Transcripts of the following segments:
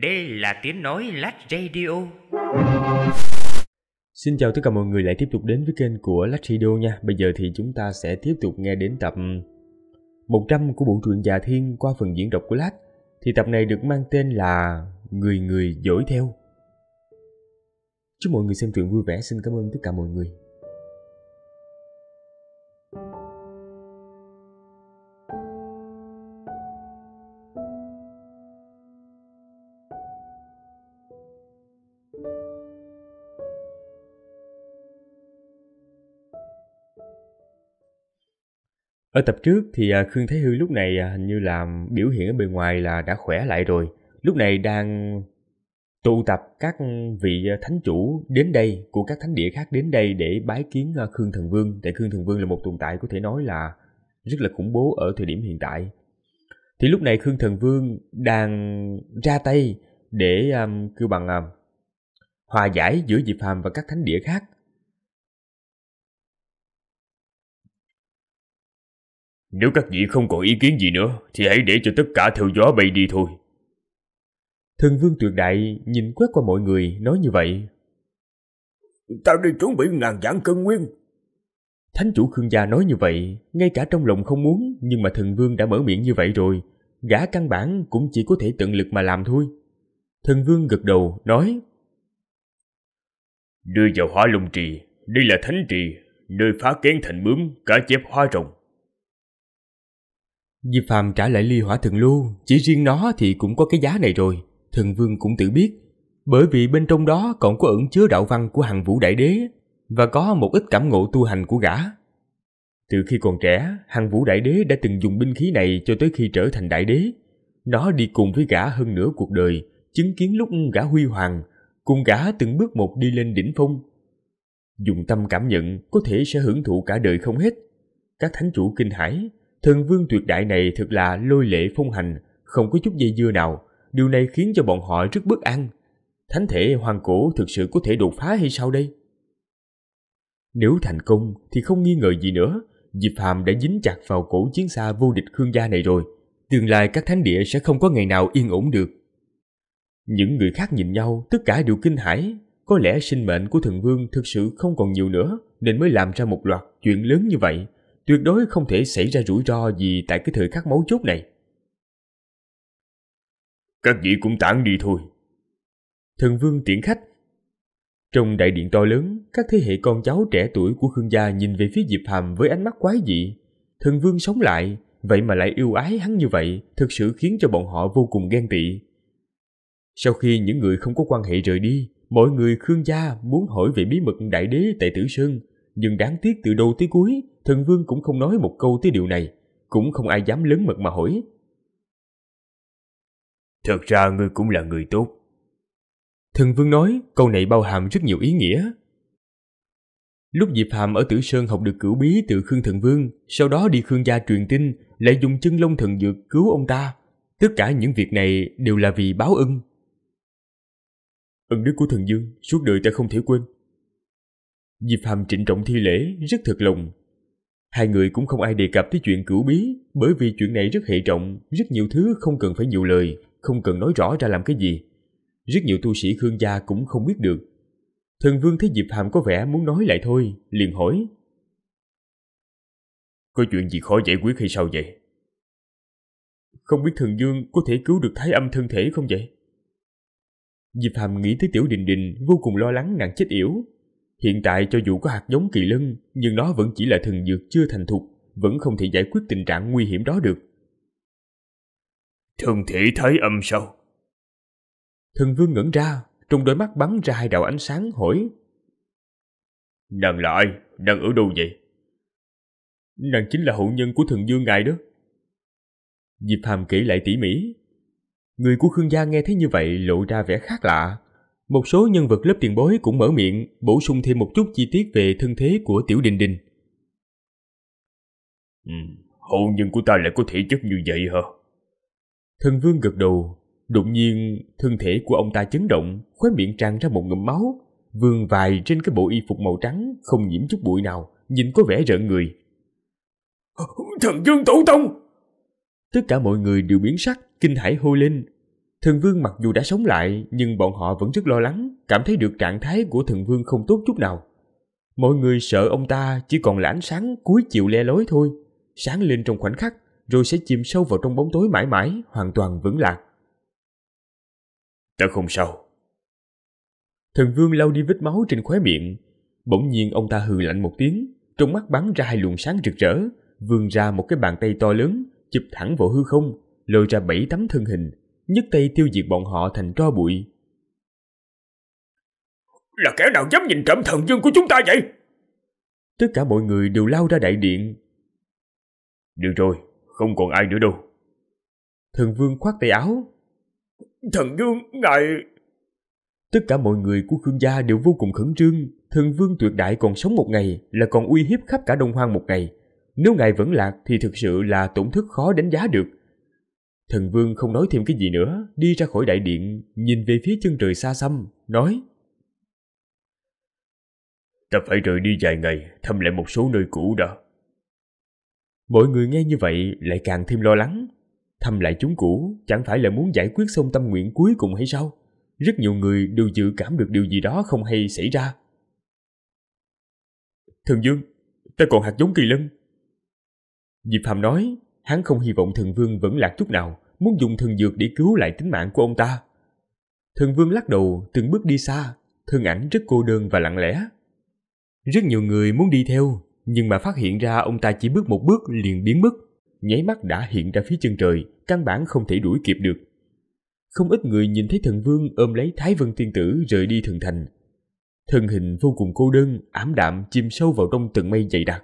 Đây là tiếng nói Lát Radio. Xin chào tất cả mọi người lại tiếp tục đến với kênh của Lát Radio nha. Bây giờ thì chúng ta sẽ tiếp tục nghe đến tập 100 của bộ truyện Già Thiên qua phần diễn đọc của Lát. Thì tập này được mang tên là Người Người Dỗi Theo. Chúc mọi người xem truyện vui vẻ. Xin cảm ơn tất cả mọi người. Ở tập trước thì à, Khương thái Hư lúc này à, hình như là biểu hiện ở bề ngoài là đã khỏe lại rồi. Lúc này đang tụ tập các vị à, thánh chủ đến đây của các thánh địa khác đến đây để bái kiến Khương Thần Vương. Tại Khương Thần Vương là một tồn tại có thể nói là rất là khủng bố ở thời điểm hiện tại. Thì lúc này Khương Thần Vương đang ra tay để um, kêu bằng um, hòa giải giữa Diệp Phàm và các thánh địa khác Nếu các vị không còn ý kiến gì nữa Thì hãy để cho tất cả theo gió bay đi thôi Thần vương tuyệt đại nhìn quét qua mọi người nói như vậy Tao đi chuẩn bị ngàn giảng cân nguyên Thánh chủ Khương gia nói như vậy Ngay cả trong lòng không muốn Nhưng mà thần vương đã mở miệng như vậy rồi Gã căn bản cũng chỉ có thể tận lực mà làm thôi Thần vương gật đầu nói Đưa vào hóa lung trì Đây là thánh trì Nơi phá kén thành bướm cá chép hóa rồng Diệp Phàm trả lại ly hỏa thần lưu, chỉ riêng nó thì cũng có cái giá này rồi, thần vương cũng tự biết. Bởi vì bên trong đó còn có ẩn chứa đạo văn của hàng vũ đại đế và có một ít cảm ngộ tu hành của gã. Từ khi còn trẻ, hàng vũ đại đế đã từng dùng binh khí này cho tới khi trở thành đại đế. Nó đi cùng với gã hơn nửa cuộc đời, chứng kiến lúc gã huy hoàng, cùng gã từng bước một đi lên đỉnh phong. Dùng tâm cảm nhận có thể sẽ hưởng thụ cả đời không hết. Các thánh chủ kinh hãi, Thần vương tuyệt đại này thật là lôi lệ phong hành, không có chút dây dưa nào. Điều này khiến cho bọn họ rất bất an. Thánh thể hoàng cổ thực sự có thể đột phá hay sao đây? Nếu thành công thì không nghi ngờ gì nữa. Diệp Phàm đã dính chặt vào cổ chiến xa vô địch Khương gia này rồi. Tương lai các thánh địa sẽ không có ngày nào yên ổn được. Những người khác nhìn nhau, tất cả đều kinh hãi. Có lẽ sinh mệnh của thần vương thực sự không còn nhiều nữa, nên mới làm ra một loạt chuyện lớn như vậy tuyệt đối không thể xảy ra rủi ro gì tại cái thời khắc mấu chốt này. Các vị cũng tản đi thôi. Thần vương tiễn khách. Trong đại điện to lớn, các thế hệ con cháu trẻ tuổi của Khương gia nhìn về phía Diệp Hàm với ánh mắt quái dị. Thần vương sống lại, vậy mà lại yêu ái hắn như vậy, thực sự khiến cho bọn họ vô cùng ghen tị. Sau khi những người không có quan hệ rời đi, mọi người Khương gia muốn hỏi về bí mật đại đế tại Tử Sơn nhưng đáng tiếc từ đầu tới cuối, thần vương cũng không nói một câu tới điều này, cũng không ai dám lớn mật mà hỏi. Thật ra ngươi cũng là người tốt. Thần vương nói câu này bao hàm rất nhiều ý nghĩa. Lúc Diệp Hàm ở Tử Sơn học được cửu bí từ Khương Thần Vương, sau đó đi Khương gia truyền tin, lại dùng chân lông thần dược cứu ông ta. Tất cả những việc này đều là vì báo ân. Ân đức của thần dương suốt đời ta không thể quên. Diệp Hàm trịnh trọng thi lễ, rất thật lòng. Hai người cũng không ai đề cập tới chuyện cửu bí, bởi vì chuyện này rất hệ trọng, rất nhiều thứ không cần phải nhiều lời, không cần nói rõ ra làm cái gì. Rất nhiều tu sĩ Khương gia cũng không biết được. Thần Vương thấy Diệp Hàm có vẻ muốn nói lại thôi, liền hỏi. Có chuyện gì khó giải quyết hay sao vậy? Không biết thần Dương có thể cứu được thái âm thân thể không vậy? Diệp Hàm nghĩ tới Tiểu Đình Đình vô cùng lo lắng nàng chết yểu, Hiện tại cho dù có hạt giống kỳ lân, nhưng nó vẫn chỉ là thần dược chưa thành thục, vẫn không thể giải quyết tình trạng nguy hiểm đó được. Thường thể thấy âm sao? Thần vương ngẩn ra, trong đôi mắt bắn ra hai đạo ánh sáng hỏi. Nàng là ai? Nàng ở đâu vậy? Nàng chính là hậu nhân của thần dương ngài đó. Diệp Hàm kể lại tỉ mỉ. Người của Khương Gia nghe thấy như vậy lộ ra vẻ khác lạ, một số nhân vật lớp tiền bối cũng mở miệng bổ sung thêm một chút chi tiết về thân thế của Tiểu Đình Đình. Ừ, hôn nhân của ta lại có thể chất như vậy hả? Thần vương gật đầu, đột nhiên thân thể của ông ta chấn động, khóe miệng tràn ra một ngụm máu, vương vài trên cái bộ y phục màu trắng không nhiễm chút bụi nào, nhìn có vẻ rợn người. Thần vương tổ tông! Tất cả mọi người đều biến sắc, kinh hãi hôi lên, Thần Vương mặc dù đã sống lại nhưng bọn họ vẫn rất lo lắng, cảm thấy được trạng thái của Thần Vương không tốt chút nào. Mọi người sợ ông ta chỉ còn là ánh sáng cuối chiều le lối thôi, sáng lên trong khoảnh khắc rồi sẽ chìm sâu vào trong bóng tối mãi mãi, hoàn toàn vững lạc. Ta không sao. Thần Vương lau đi vết máu trên khóe miệng, bỗng nhiên ông ta hừ lạnh một tiếng, trong mắt bắn ra hai luồng sáng rực rỡ, vươn ra một cái bàn tay to lớn, chụp thẳng vào hư không, lôi ra bảy tấm thân hình nhấc tay tiêu diệt bọn họ thành tro bụi. Là kẻ nào dám nhìn trộm thần dương của chúng ta vậy? Tất cả mọi người đều lao ra đại điện. Được rồi, không còn ai nữa đâu. Thần vương khoát tay áo. Thần vương, ngài... Tất cả mọi người của Khương gia đều vô cùng khẩn trương. Thần vương tuyệt đại còn sống một ngày là còn uy hiếp khắp cả Đông Hoang một ngày. Nếu ngài vẫn lạc thì thực sự là tổn thức khó đánh giá được. Thần Vương không nói thêm cái gì nữa, đi ra khỏi đại điện, nhìn về phía chân trời xa xăm, nói Ta phải rời đi vài ngày, thăm lại một số nơi cũ đó. Mọi người nghe như vậy lại càng thêm lo lắng. Thăm lại chúng cũ, chẳng phải là muốn giải quyết xong tâm nguyện cuối cùng hay sao? Rất nhiều người đều dự cảm được điều gì đó không hay xảy ra. Thần Vương, ta còn hạt giống kỳ lân. Diệp Phạm nói, hắn không hy vọng thần vương vẫn lạc chút nào muốn dùng thần dược để cứu lại tính mạng của ông ta. Thần vương lắc đầu, từng bước đi xa, thân ảnh rất cô đơn và lặng lẽ. Rất nhiều người muốn đi theo, nhưng mà phát hiện ra ông ta chỉ bước một bước liền biến mất, nháy mắt đã hiện ra phía chân trời, căn bản không thể đuổi kịp được. Không ít người nhìn thấy thần vương ôm lấy Thái Vân Tiên Tử rời đi thần thành. Thân hình vô cùng cô đơn, ám đạm chìm sâu vào trong tầng mây dày đặc.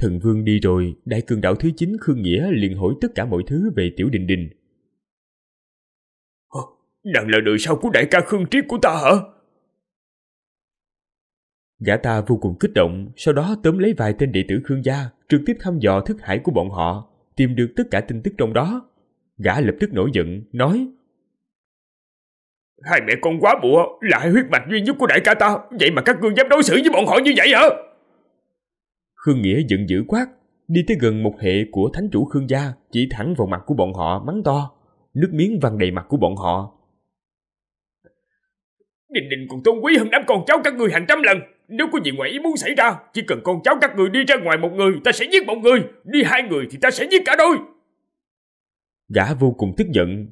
Thần vương đi rồi, đại cường đạo thứ 9 Khương Nghĩa liền hỏi tất cả mọi thứ về Tiểu Đình Đình. Đang là đời sau của đại ca Khương Triết của ta hả? Gã ta vô cùng kích động, sau đó tóm lấy vài tên đệ tử Khương gia, trực tiếp thăm dò thức hải của bọn họ, tìm được tất cả tin tức trong đó. Gã lập tức nổi giận, nói Hai mẹ con quá bụa là huyết mạch duy nhất của đại ca ta, vậy mà các ngươi dám đối xử với bọn họ như vậy hả? Khương Nghĩa giận dữ quát, đi tới gần một hệ của thánh chủ Khương gia, chỉ thẳng vào mặt của bọn họ mắng to, nước miếng văng đầy mặt của bọn họ. Đình đình còn tôn quý hơn đám con cháu các người hàng trăm lần. Nếu có gì ngoài ý muốn xảy ra, chỉ cần con cháu các người đi ra ngoài một người, ta sẽ giết một người, đi hai người thì ta sẽ giết cả đôi. Gã vô cùng tức giận.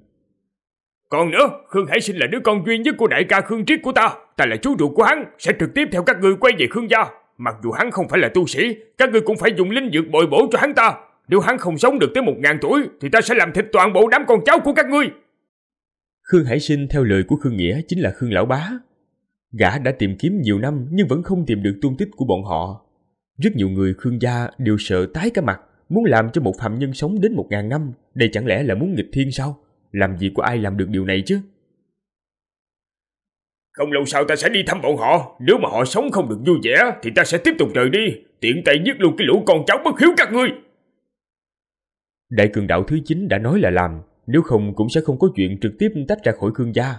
Còn nữa, Khương Hải Sinh là đứa con duy nhất của đại ca Khương Triết của ta, ta là chú ruột của hắn, sẽ trực tiếp theo các ngươi quay về Khương gia, Mặc dù hắn không phải là tu sĩ, các ngươi cũng phải dùng linh dược bồi bổ cho hắn ta. Nếu hắn không sống được tới một ngàn tuổi, thì ta sẽ làm thịt toàn bộ đám con cháu của các ngươi. Khương Hải Sinh theo lời của Khương Nghĩa chính là Khương Lão Bá. Gã đã tìm kiếm nhiều năm nhưng vẫn không tìm được tung tích của bọn họ. Rất nhiều người Khương gia đều sợ tái cả mặt, muốn làm cho một phạm nhân sống đến một ngàn năm, đây chẳng lẽ là muốn nghịch thiên sao? Làm gì có ai làm được điều này chứ? Không lâu sau ta sẽ đi thăm bọn họ Nếu mà họ sống không được vui vẻ Thì ta sẽ tiếp tục rời đi Tiện tay giết luôn cái lũ con cháu bất hiếu các ngươi Đại cường đạo thứ 9 đã nói là làm Nếu không cũng sẽ không có chuyện trực tiếp tách ra khỏi Khương gia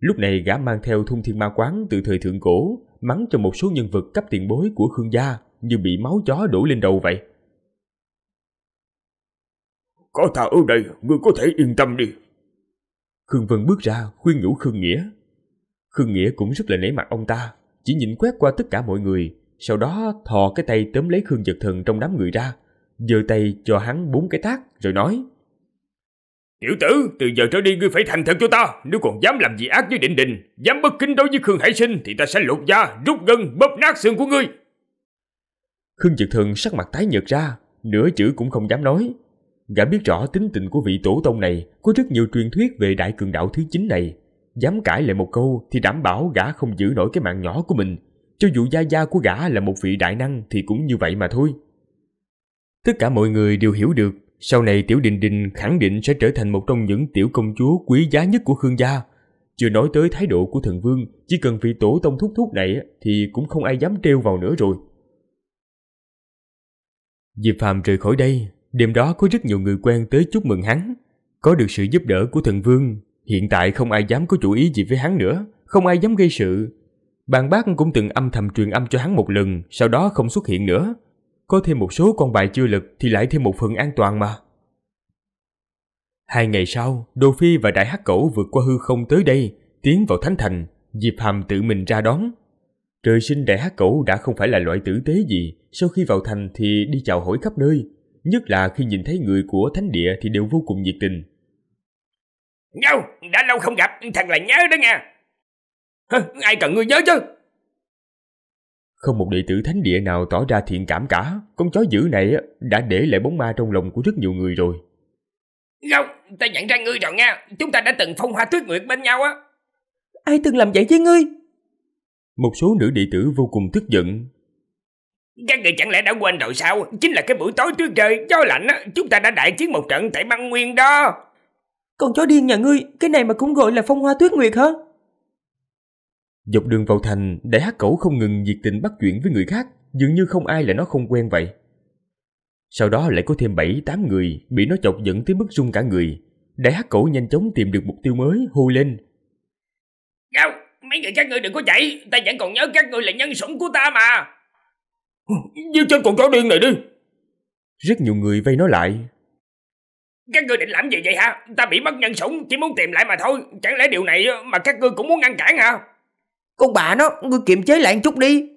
Lúc này gã mang theo thung thiên ma quán từ thời thượng cổ Mắng cho một số nhân vật cấp tiền bối của Khương gia Như bị máu chó đổ lên đầu vậy Có ta ở đây, ngươi có thể yên tâm đi Khương Vân bước ra khuyên nhủ Khương Nghĩa Khương Nghĩa cũng rất là nể mặt ông ta, chỉ nhìn quét qua tất cả mọi người, sau đó thò cái tay tóm lấy Khương Giật Thần trong đám người ra, giơ tay cho hắn bốn cái tát rồi nói: "Tiểu tử, từ giờ trở đi ngươi phải thành thật cho ta, nếu còn dám làm gì ác với Định Đình, dám bất kính đối với Khương Hải Sinh thì ta sẽ lột da, rút gân, bóp nát xương của ngươi." Khương Giật Thần sắc mặt tái nhợt ra, nửa chữ cũng không dám nói. Gã biết rõ tính tình của vị tổ tông này có rất nhiều truyền thuyết về đại cường đạo thứ 9 này, Dám cãi lại một câu thì đảm bảo gã không giữ nổi cái mạng nhỏ của mình. Cho dù gia gia của gã là một vị đại năng thì cũng như vậy mà thôi. Tất cả mọi người đều hiểu được, sau này Tiểu Đình Đình khẳng định sẽ trở thành một trong những tiểu công chúa quý giá nhất của Khương gia. Chưa nói tới thái độ của thần vương, chỉ cần vị tổ tông thúc thúc này thì cũng không ai dám trêu vào nữa rồi. Diệp Phàm rời khỏi đây, đêm đó có rất nhiều người quen tới chúc mừng hắn. Có được sự giúp đỡ của thần vương Hiện tại không ai dám có chủ ý gì với hắn nữa, không ai dám gây sự. Bàn bác cũng từng âm thầm truyền âm cho hắn một lần, sau đó không xuất hiện nữa. Có thêm một số con bài chưa lực thì lại thêm một phần an toàn mà. Hai ngày sau, Đô Phi và Đại Hắc Cẩu vượt qua hư không tới đây, tiến vào Thánh Thành, Diệp Hàm tự mình ra đón. Trời sinh Đại Hắc Cẩu đã không phải là loại tử tế gì, sau khi vào thành thì đi chào hỏi khắp nơi, nhất là khi nhìn thấy người của Thánh Địa thì đều vô cùng nhiệt tình. Nhau, đã lâu không gặp, thằng là nhớ đó nha. Hơ, ai cần ngươi nhớ chứ? Không một đệ tử thánh địa nào tỏ ra thiện cảm cả, con chó dữ này đã để lại bóng ma trong lòng của rất nhiều người rồi. Không, ta nhận ra ngươi rồi nha, chúng ta đã từng phong hoa tuyết nguyệt bên nhau á. Ai từng làm vậy với ngươi? Một số nữ đệ tử vô cùng tức giận. Các người chẳng lẽ đã quên rồi sao? Chính là cái buổi tối tuyết rơi, gió lạnh á, chúng ta đã đại chiến một trận tại băng nguyên đó. Con chó điên nhà ngươi, cái này mà cũng gọi là phong hoa tuyết nguyệt hả? Dọc đường vào thành, đại hắc cẩu không ngừng diệt tình bắt chuyện với người khác, dường như không ai là nó không quen vậy. Sau đó lại có thêm 7-8 người bị nó chọc giận tới mức rung cả người. Đại hắc cẩu nhanh chóng tìm được mục tiêu mới, hô lên. Nào, mấy người các ngươi đừng có chạy, ta vẫn còn nhớ các ngươi là nhân sủng của ta mà. Dư trên con chó điên này đi. Rất nhiều người vây nó lại, các ngươi định làm gì vậy hả? Ta bị mất nhân sủng, chỉ muốn tìm lại mà thôi. Chẳng lẽ điều này mà các ngươi cũng muốn ngăn cản hả? Con bà nó, ngươi kiềm chế lại một chút đi.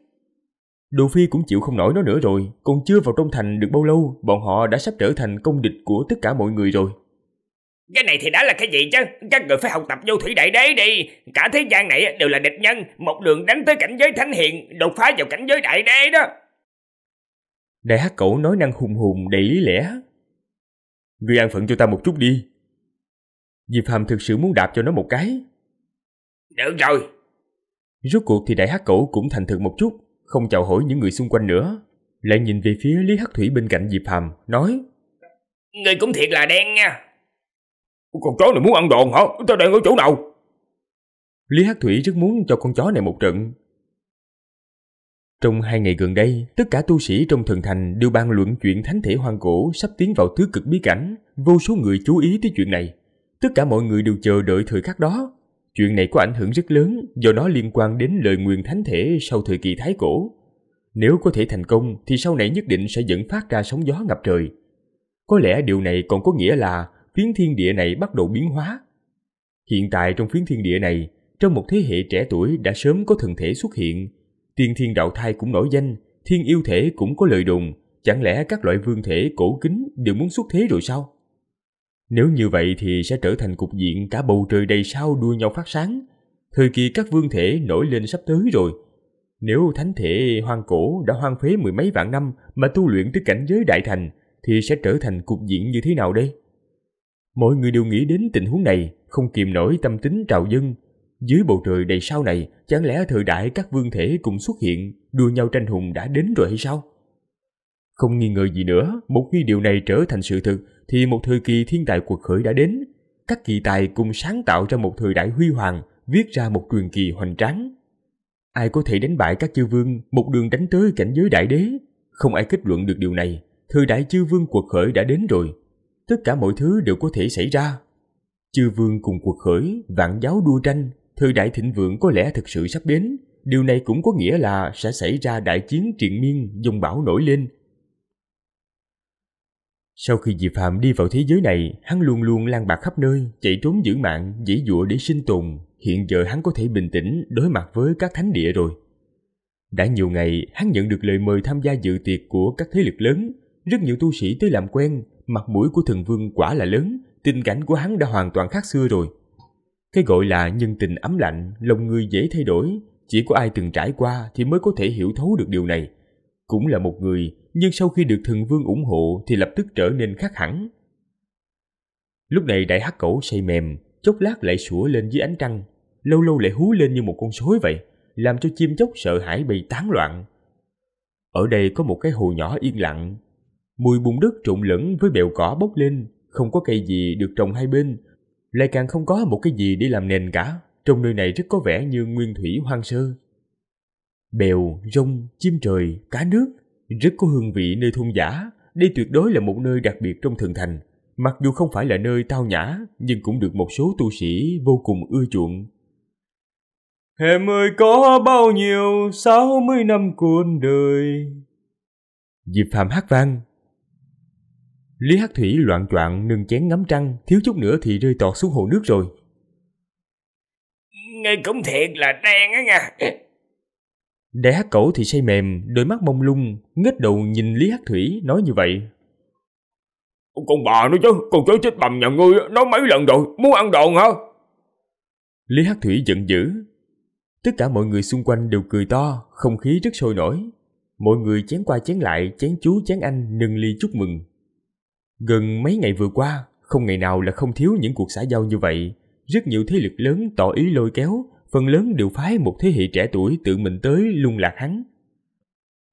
Đồ Phi cũng chịu không nổi nó nữa rồi, còn chưa vào trong thành được bao lâu, bọn họ đã sắp trở thành công địch của tất cả mọi người rồi. Cái này thì đã là cái gì chứ? Các người phải học tập vô thủy đại đế đi. Cả thế gian này đều là địch nhân, một đường đánh tới cảnh giới thánh hiền, đột phá vào cảnh giới đại đế đó. Đại hắc cẩu nói năng hùng hùng đầy lý lẽ, Ngươi an phận cho ta một chút đi. Diệp Hàm thực sự muốn đạp cho nó một cái. Được rồi. Rốt cuộc thì đại hắc cổ cũng thành thực một chút, không chào hỏi những người xung quanh nữa. Lại nhìn về phía Lý Hắc Thủy bên cạnh Diệp Hàm, nói Ngươi cũng thiệt là đen nha. Con chó này muốn ăn đòn hả? Tao đang ở chỗ nào? Lý Hắc Thủy rất muốn cho con chó này một trận, trong hai ngày gần đây, tất cả tu sĩ trong thần thành đều bàn luận chuyện thánh thể hoang cổ sắp tiến vào thứ cực bí cảnh, vô số người chú ý tới chuyện này. Tất cả mọi người đều chờ đợi thời khắc đó. Chuyện này có ảnh hưởng rất lớn do nó liên quan đến lời nguyện thánh thể sau thời kỳ thái cổ. Nếu có thể thành công thì sau này nhất định sẽ dẫn phát ra sóng gió ngập trời. Có lẽ điều này còn có nghĩa là phiến thiên địa này bắt đầu biến hóa. Hiện tại trong phiến thiên địa này, trong một thế hệ trẻ tuổi đã sớm có thần thể xuất hiện tiên thiên đạo thai cũng nổi danh, thiên yêu thể cũng có lợi đồn, chẳng lẽ các loại vương thể cổ kính đều muốn xuất thế rồi sao? Nếu như vậy thì sẽ trở thành cục diện cả bầu trời đầy sao đua nhau phát sáng. Thời kỳ các vương thể nổi lên sắp tới rồi. Nếu thánh thể hoang cổ đã hoang phế mười mấy vạn năm mà tu luyện tới cảnh giới đại thành thì sẽ trở thành cục diện như thế nào đây? Mọi người đều nghĩ đến tình huống này, không kìm nổi tâm tính trào dâng, dưới bầu trời đầy sao này, chẳng lẽ thời đại các vương thể cùng xuất hiện, đua nhau tranh hùng đã đến rồi hay sao? Không nghi ngờ gì nữa, một khi điều này trở thành sự thực, thì một thời kỳ thiên tài cuộc khởi đã đến. Các kỳ tài cùng sáng tạo ra một thời đại huy hoàng, viết ra một truyền kỳ hoành tráng. Ai có thể đánh bại các chư vương, một đường đánh tới cảnh giới đại đế? Không ai kết luận được điều này, thời đại chư vương cuộc khởi đã đến rồi. Tất cả mọi thứ đều có thể xảy ra. Chư vương cùng cuộc khởi, vạn giáo đua tranh, thời đại thịnh vượng có lẽ thực sự sắp đến. Điều này cũng có nghĩa là sẽ xảy ra đại chiến triền miên dùng bão nổi lên. Sau khi Diệp phàm đi vào thế giới này, hắn luôn luôn lang bạc khắp nơi, chạy trốn giữ mạng, dễ dụa để sinh tồn. Hiện giờ hắn có thể bình tĩnh đối mặt với các thánh địa rồi. Đã nhiều ngày, hắn nhận được lời mời tham gia dự tiệc của các thế lực lớn. Rất nhiều tu sĩ tới làm quen, mặt mũi của thần vương quả là lớn, tình cảnh của hắn đã hoàn toàn khác xưa rồi. Cái gọi là nhân tình ấm lạnh, lòng người dễ thay đổi, chỉ có ai từng trải qua thì mới có thể hiểu thấu được điều này. Cũng là một người, nhưng sau khi được thần vương ủng hộ thì lập tức trở nên khác hẳn. Lúc này đại hắc cẩu say mềm, chốc lát lại sủa lên dưới ánh trăng, lâu lâu lại hú lên như một con sói vậy, làm cho chim chóc sợ hãi bay tán loạn. Ở đây có một cái hồ nhỏ yên lặng, mùi bùn đất trộn lẫn với bèo cỏ bốc lên, không có cây gì được trồng hai bên, lại càng không có một cái gì để làm nền cả. Trong nơi này rất có vẻ như nguyên thủy hoang sơ. Bèo, rong, chim trời, cá nước, rất có hương vị nơi thôn giả. Đây tuyệt đối là một nơi đặc biệt trong thượng thành. Mặc dù không phải là nơi tao nhã, nhưng cũng được một số tu sĩ vô cùng ưa chuộng. Hèm ơi có bao nhiêu sáu mươi năm cuộc đời. Diệp Phạm hát vang, Lý Hắc Thủy loạn choạng nâng chén ngắm trăng, thiếu chút nữa thì rơi tọt xuống hồ nước rồi. Ngươi cũng thiệt là đen á nha. Đại Hắc Cẩu thì say mềm, đôi mắt mông lung, ngết đầu nhìn Lý Hắc Thủy nói như vậy. Con bà nó chứ, con chó chết bầm nhà ngươi, nói mấy lần rồi, muốn ăn đòn hả? Lý Hắc Thủy giận dữ. Tất cả mọi người xung quanh đều cười to, không khí rất sôi nổi. Mọi người chén qua chén lại, chén chú, chén anh nâng ly chúc mừng, Gần mấy ngày vừa qua, không ngày nào là không thiếu những cuộc xã giao như vậy. Rất nhiều thế lực lớn tỏ ý lôi kéo, phần lớn đều phái một thế hệ trẻ tuổi tự mình tới lung lạc hắn.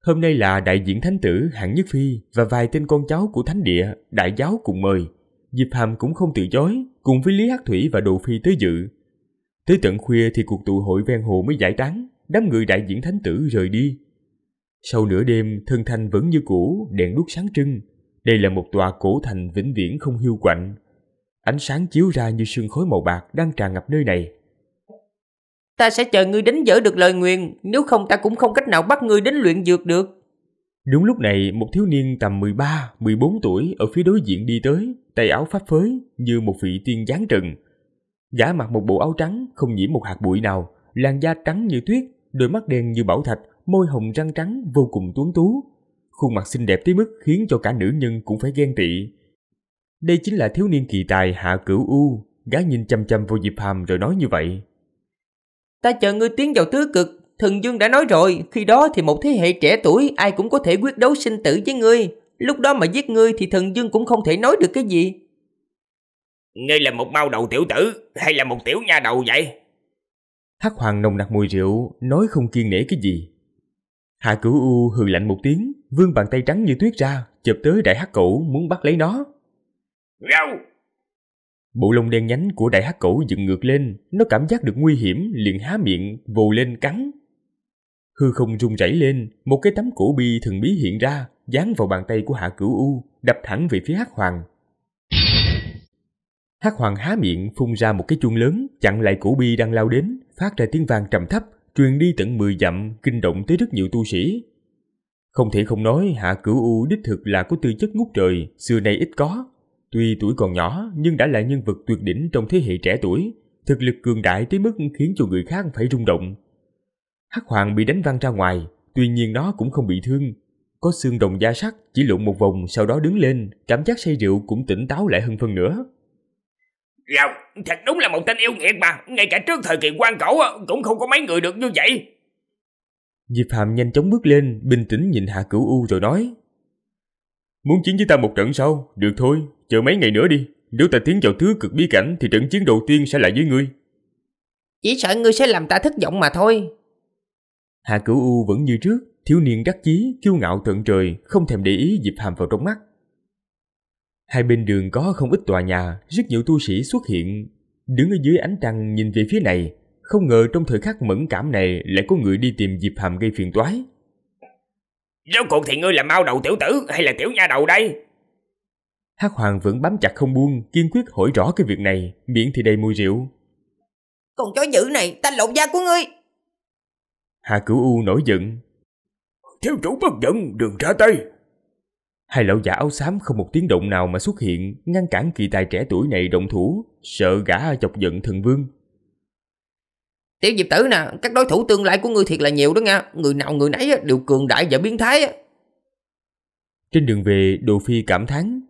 Hôm nay là đại diện thánh tử Hạng Nhất Phi và vài tên con cháu của thánh địa, đại giáo cùng mời. Diệp Hàm cũng không từ chối, cùng với Lý Hắc Thủy và Đồ Phi tới dự. Tới tận khuya thì cuộc tụ hội ven hồ mới giải tán, đám người đại diện thánh tử rời đi. Sau nửa đêm, thân thanh vẫn như cũ, đèn đuốc sáng trưng, đây là một tòa cổ thành vĩnh viễn không hiu quạnh. Ánh sáng chiếu ra như sương khối màu bạc đang tràn ngập nơi này. Ta sẽ chờ ngươi đánh dở được lời nguyền, nếu không ta cũng không cách nào bắt ngươi đến luyện dược được. Đúng lúc này, một thiếu niên tầm 13, 14 tuổi ở phía đối diện đi tới, tay áo pháp phới như một vị tiên giáng trần. gã mặc một bộ áo trắng, không nhiễm một hạt bụi nào, làn da trắng như tuyết, đôi mắt đen như bảo thạch, môi hồng răng trắng vô cùng tuấn tú, khuôn mặt xinh đẹp tới mức khiến cho cả nữ nhân cũng phải ghen tị. Đây chính là thiếu niên kỳ tài Hạ Cửu U, gái nhìn chăm chăm vô Diệp Hàm rồi nói như vậy. Ta chờ ngươi tiến vào tứ cực, thần dương đã nói rồi, khi đó thì một thế hệ trẻ tuổi ai cũng có thể quyết đấu sinh tử với ngươi. Lúc đó mà giết ngươi thì thần dương cũng không thể nói được cái gì. Ngươi là một mau đầu tiểu tử hay là một tiểu nha đầu vậy? Hắc Hoàng nồng nặc mùi rượu, nói không kiên nể cái gì. Hạ Cửu U hừ lạnh một tiếng, vươn bàn tay trắng như tuyết ra, chụp tới đại hắc cẩu muốn bắt lấy nó. Rau! Bộ lông đen nhánh của đại hắc cẩu dựng ngược lên, nó cảm giác được nguy hiểm liền há miệng vồ lên cắn. Hư không rung rẩy lên, một cái tấm cổ bi thần bí hiện ra, dán vào bàn tay của Hạ Cửu U, đập thẳng về phía Hắc Hoàng. Hắc Hoàng há miệng phun ra một cái chuông lớn, chặn lại cổ bi đang lao đến, phát ra tiếng vang trầm thấp, truyền đi tận 10 dặm kinh động tới rất nhiều tu sĩ. Không thể không nói Hạ Cửu U đích thực là có tư chất ngút trời, xưa nay ít có. Tuy tuổi còn nhỏ nhưng đã là nhân vật tuyệt đỉnh trong thế hệ trẻ tuổi, thực lực cường đại tới mức khiến cho người khác phải rung động. Hắc Hoàng bị đánh văng ra ngoài, tuy nhiên nó cũng không bị thương. Có xương đồng da sắt chỉ lộn một vòng sau đó đứng lên, cảm giác say rượu cũng tỉnh táo lại hơn phân nữa. Rào, thật đúng là một tên yêu nghiệt mà, ngay cả trước thời kỳ quan cổ cũng không có mấy người được như vậy. Diệp Hàm nhanh chóng bước lên, bình tĩnh nhìn Hạ Cửu U rồi nói. Muốn chiến với ta một trận sau, được thôi, chờ mấy ngày nữa đi. Nếu ta tiến vào thứ cực bí cảnh thì trận chiến đầu tiên sẽ lại với ngươi. Chỉ sợ ngươi sẽ làm ta thất vọng mà thôi. Hạ Cửu U vẫn như trước, thiếu niên đắc chí, kiêu ngạo tận trời, không thèm để ý Diệp Hàm vào trong mắt. Hai bên đường có không ít tòa nhà, rất nhiều tu sĩ xuất hiện. Đứng ở dưới ánh trăng nhìn về phía này, không ngờ trong thời khắc mẫn cảm này lại có người đi tìm dịp Hàm gây phiền toái. Rốt cuộc thì ngươi là mau đầu tiểu tử hay là tiểu nha đầu đây? Hắc Hoàng vẫn bám chặt không buông, kiên quyết hỏi rõ cái việc này, miệng thì đầy mùi rượu. Còn chó dữ này, ta lộn da của ngươi. Hà Cửu U nổi giận. Thiếu chủ bất giận, đừng ra tay, Hai lão giả áo xám không một tiếng động nào mà xuất hiện, ngăn cản kỳ tài trẻ tuổi này động thủ, sợ gã chọc giận thần vương. Tiểu diệp tử nè, các đối thủ tương lai của ngươi thiệt là nhiều đó nha, người nào người nấy đều cường đại và biến thái. Trên đường về, Đồ Phi cảm thán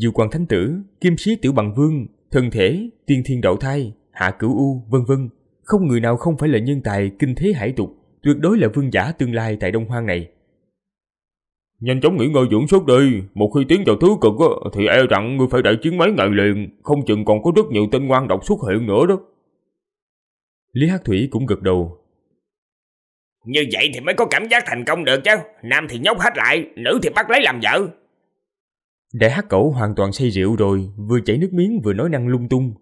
Diệu quan Thánh Tử, Kim Sĩ Tiểu Bằng Vương, Thần Thể, Tiên Thiên Đậu Thai, Hạ Cửu U, vân vân, không người nào không phải là nhân tài kinh thế hải tục, tuyệt đối là vương giả tương lai tại Đông Hoang này. Nhanh chóng nghỉ ngơi dưỡng sức đi, một khi tiến vào thứ cực thì e rằng ngươi phải đại chiến mấy ngày liền, không chừng còn có rất nhiều tên ngoan độc xuất hiện nữa đó. Lý Hắc Thủy cũng gật đầu. Như vậy thì mới có cảm giác thành công được chứ, nam thì nhóc hết lại, nữ thì bắt lấy làm vợ. Đẻ hắc cẩu hoàn toàn say rượu rồi, vừa chảy nước miếng vừa nói năng lung tung.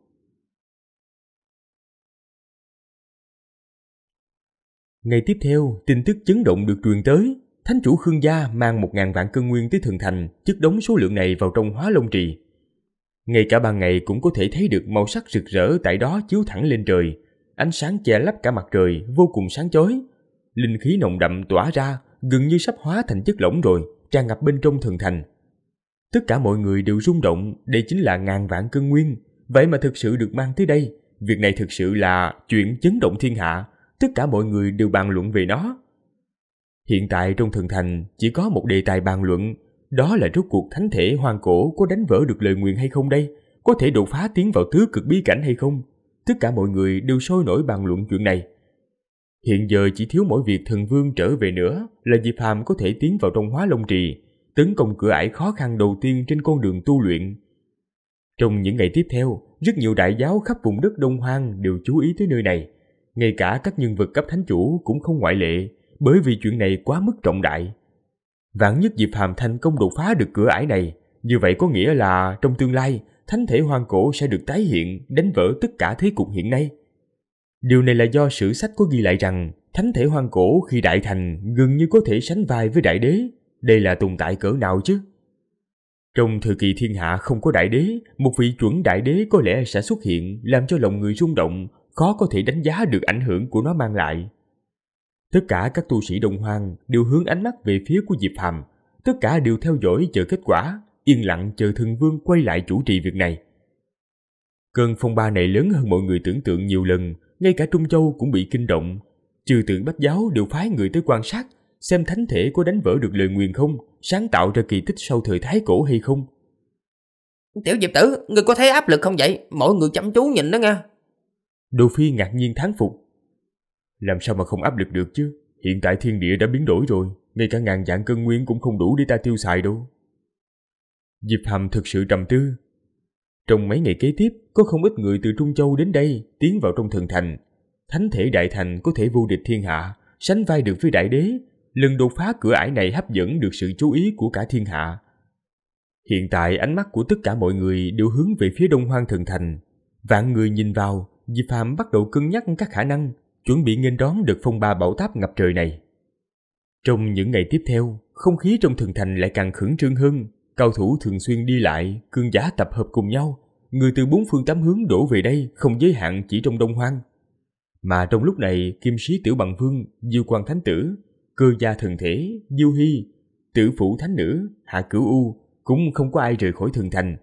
Ngày tiếp theo, tin tức chấn động được truyền tới thánh chủ Khương Gia mang một ngàn vạn cân nguyên tới Thường Thành, chất đống số lượng này vào trong hóa long trì. Ngay cả ban ngày cũng có thể thấy được màu sắc rực rỡ tại đó chiếu thẳng lên trời, ánh sáng che lấp cả mặt trời, vô cùng sáng chói. Linh khí nồng đậm tỏa ra, gần như sắp hóa thành chất lỏng rồi, tràn ngập bên trong Thường Thành. Tất cả mọi người đều rung động, đây chính là ngàn vạn cân nguyên, vậy mà thực sự được mang tới đây, việc này thực sự là chuyện chấn động thiên hạ, tất cả mọi người đều bàn luận về nó. Hiện tại trong thần thành chỉ có một đề tài bàn luận, đó là rốt cuộc thánh thể hoang cổ có đánh vỡ được lời nguyện hay không đây, có thể đột phá tiến vào thứ cực bí cảnh hay không. Tất cả mọi người đều sôi nổi bàn luận chuyện này. Hiện giờ chỉ thiếu mỗi việc thần vương trở về nữa là Diệp phàm có thể tiến vào trong hóa long trì, tấn công cửa ải khó khăn đầu tiên trên con đường tu luyện. Trong những ngày tiếp theo, rất nhiều đại giáo khắp vùng đất Đông Hoang đều chú ý tới nơi này. Ngay cả các nhân vật cấp thánh chủ cũng không ngoại lệ, bởi vì chuyện này quá mức trọng đại. Vạn nhất Diệp Hàm thành công đột phá được cửa ải này, như vậy có nghĩa là trong tương lai, thánh thể hoang cổ sẽ được tái hiện, đánh vỡ tất cả thế cục hiện nay. Điều này là do sử sách có ghi lại rằng, thánh thể hoang cổ khi đại thành gần như có thể sánh vai với đại đế, đây là tồn tại cỡ nào chứ? Trong thời kỳ thiên hạ không có đại đế, một vị chuẩn đại đế có lẽ sẽ xuất hiện làm cho lòng người rung động, khó có thể đánh giá được ảnh hưởng của nó mang lại. Tất cả các tu sĩ đồng hoàng đều hướng ánh mắt về phía của Diệp Hàm, tất cả đều theo dõi chờ kết quả, yên lặng chờ thần vương quay lại chủ trì việc này. Cơn phong ba này lớn hơn mọi người tưởng tượng nhiều lần, ngay cả Trung Châu cũng bị kinh động. Trừ tượng Bách Giáo đều phái người tới quan sát, xem thánh thể có đánh vỡ được lời nguyền không, sáng tạo ra kỳ tích sau thời Thái Cổ hay không. Tiểu Diệp Tử, người có thấy áp lực không vậy? Mọi người chăm chú nhìn đó nghe. Đồ Phi ngạc nhiên thán phục, làm sao mà không áp lực được chứ? Hiện tại thiên địa đã biến đổi rồi, ngay cả ngàn dạng cân nguyên cũng không đủ để ta tiêu xài đâu. Diệp Hàm thực sự trầm tư. Trong mấy ngày kế tiếp, có không ít người từ Trung Châu đến đây tiến vào trong thần thành. Thánh thể đại thành có thể vô địch thiên hạ, sánh vai được với đại đế. Lần đột phá cửa ải này hấp dẫn được sự chú ý của cả thiên hạ. Hiện tại ánh mắt của tất cả mọi người đều hướng về phía đông hoang thần thành. Vạn người nhìn vào, Diệp Hàm bắt đầu cân nhắc các khả năng chuẩn bị nghênh đón được phong ba bão táp ngập trời này. Trong những ngày tiếp theo, không khí trong thường thành lại càng khẩn trương hơn, cao thủ thường xuyên đi lại, cương giả tập hợp cùng nhau, người từ bốn phương tám hướng đổ về đây không giới hạn chỉ trong Đông Hoang. Mà trong lúc này, kim sĩ tiểu bằng vương, diêu quan thánh tử, cơ gia thần thể, diêu hy, tử phụ thánh nữ, hạ cửu u, cũng không có ai rời khỏi thường thành.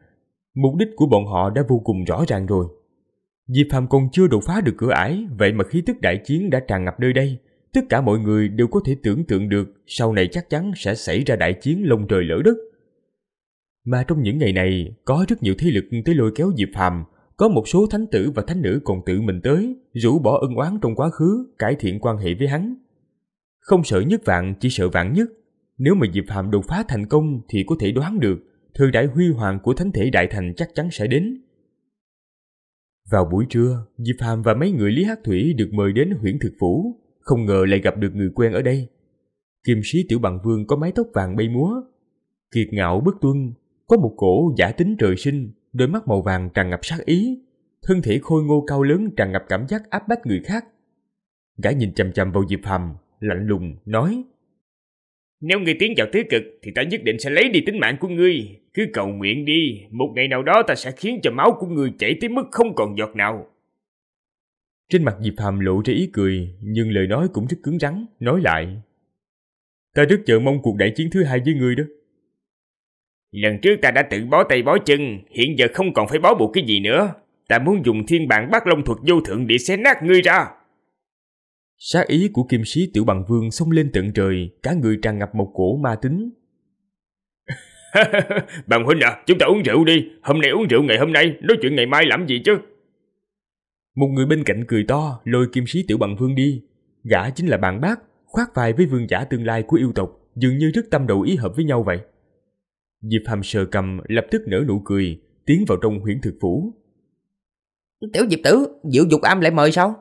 Mục đích của bọn họ đã vô cùng rõ ràng rồi. Diệp Phàm còn chưa đột phá được cửa ải, vậy mà khí tức đại chiến đã tràn ngập nơi đây. Tất cả mọi người đều có thể tưởng tượng được sau này chắc chắn sẽ xảy ra đại chiến lông trời lỡ đất. Mà trong những ngày này, có rất nhiều thế lực tới lôi kéo Diệp Phàm, có một số thánh tử và thánh nữ còn tự mình tới, rũ bỏ ân oán trong quá khứ, cải thiện quan hệ với hắn. Không sợ nhất vạn, chỉ sợ vạn nhất. Nếu mà Diệp Phàm đột phá thành công thì có thể đoán được, thời đại huy hoàng của thánh thể đại thành chắc chắn sẽ đến. Vào buổi trưa, Diệp Hàm và mấy người Lý Hắc Thủy được mời đến huyện thực phủ, không ngờ lại gặp được người quen ở đây. Kim sĩ Tiểu Bằng Vương có mái tóc vàng bay múa, kiệt ngạo bất tuân, có một cổ giả tính trời sinh, đôi mắt màu vàng tràn ngập sát ý, thân thể khôi ngô cao lớn tràn ngập cảm giác áp bách người khác. Gã nhìn chằm chằm vào Diệp Hàm, lạnh lùng nói: nếu ngươi tiến vào thế cực thì ta nhất định sẽ lấy đi tính mạng của ngươi. Cứ cầu nguyện đi, một ngày nào đó ta sẽ khiến cho máu của ngươi chảy tới mức không còn giọt nào. Trên mặt Diệp Phàm lộ ra ý cười, nhưng lời nói cũng rất cứng rắn, nói lại. Ta rất chờ mong cuộc đại chiến thứ hai với ngươi đó. Lần trước ta đã tự bó tay bó chân, hiện giờ không còn phải bó buộc cái gì nữa. Ta muốn dùng thiên bản bát long thuật vô thượng để xé nát ngươi ra. Sát ý của kim sĩ tiểu bằng vương xông lên tận trời, cả người tràn ngập một cổ ma tính. bằng huynh à, chúng ta uống rượu đi, hôm nay uống rượu ngày hôm nay, nói chuyện ngày mai làm gì chứ? Một người bên cạnh cười to, lôi kim sĩ tiểu bằng vương đi. Gã chính là bạn bác, khoác vai với vương giả tương lai của yêu tộc, dường như rất tâm đầu ý hợp với nhau vậy. Diệp Hàm sờ cầm lập tức nở nụ cười, tiến vào trong huyễn thực phủ. Tiểu Diệp Tử, Diệu Dục Am lại mời sao?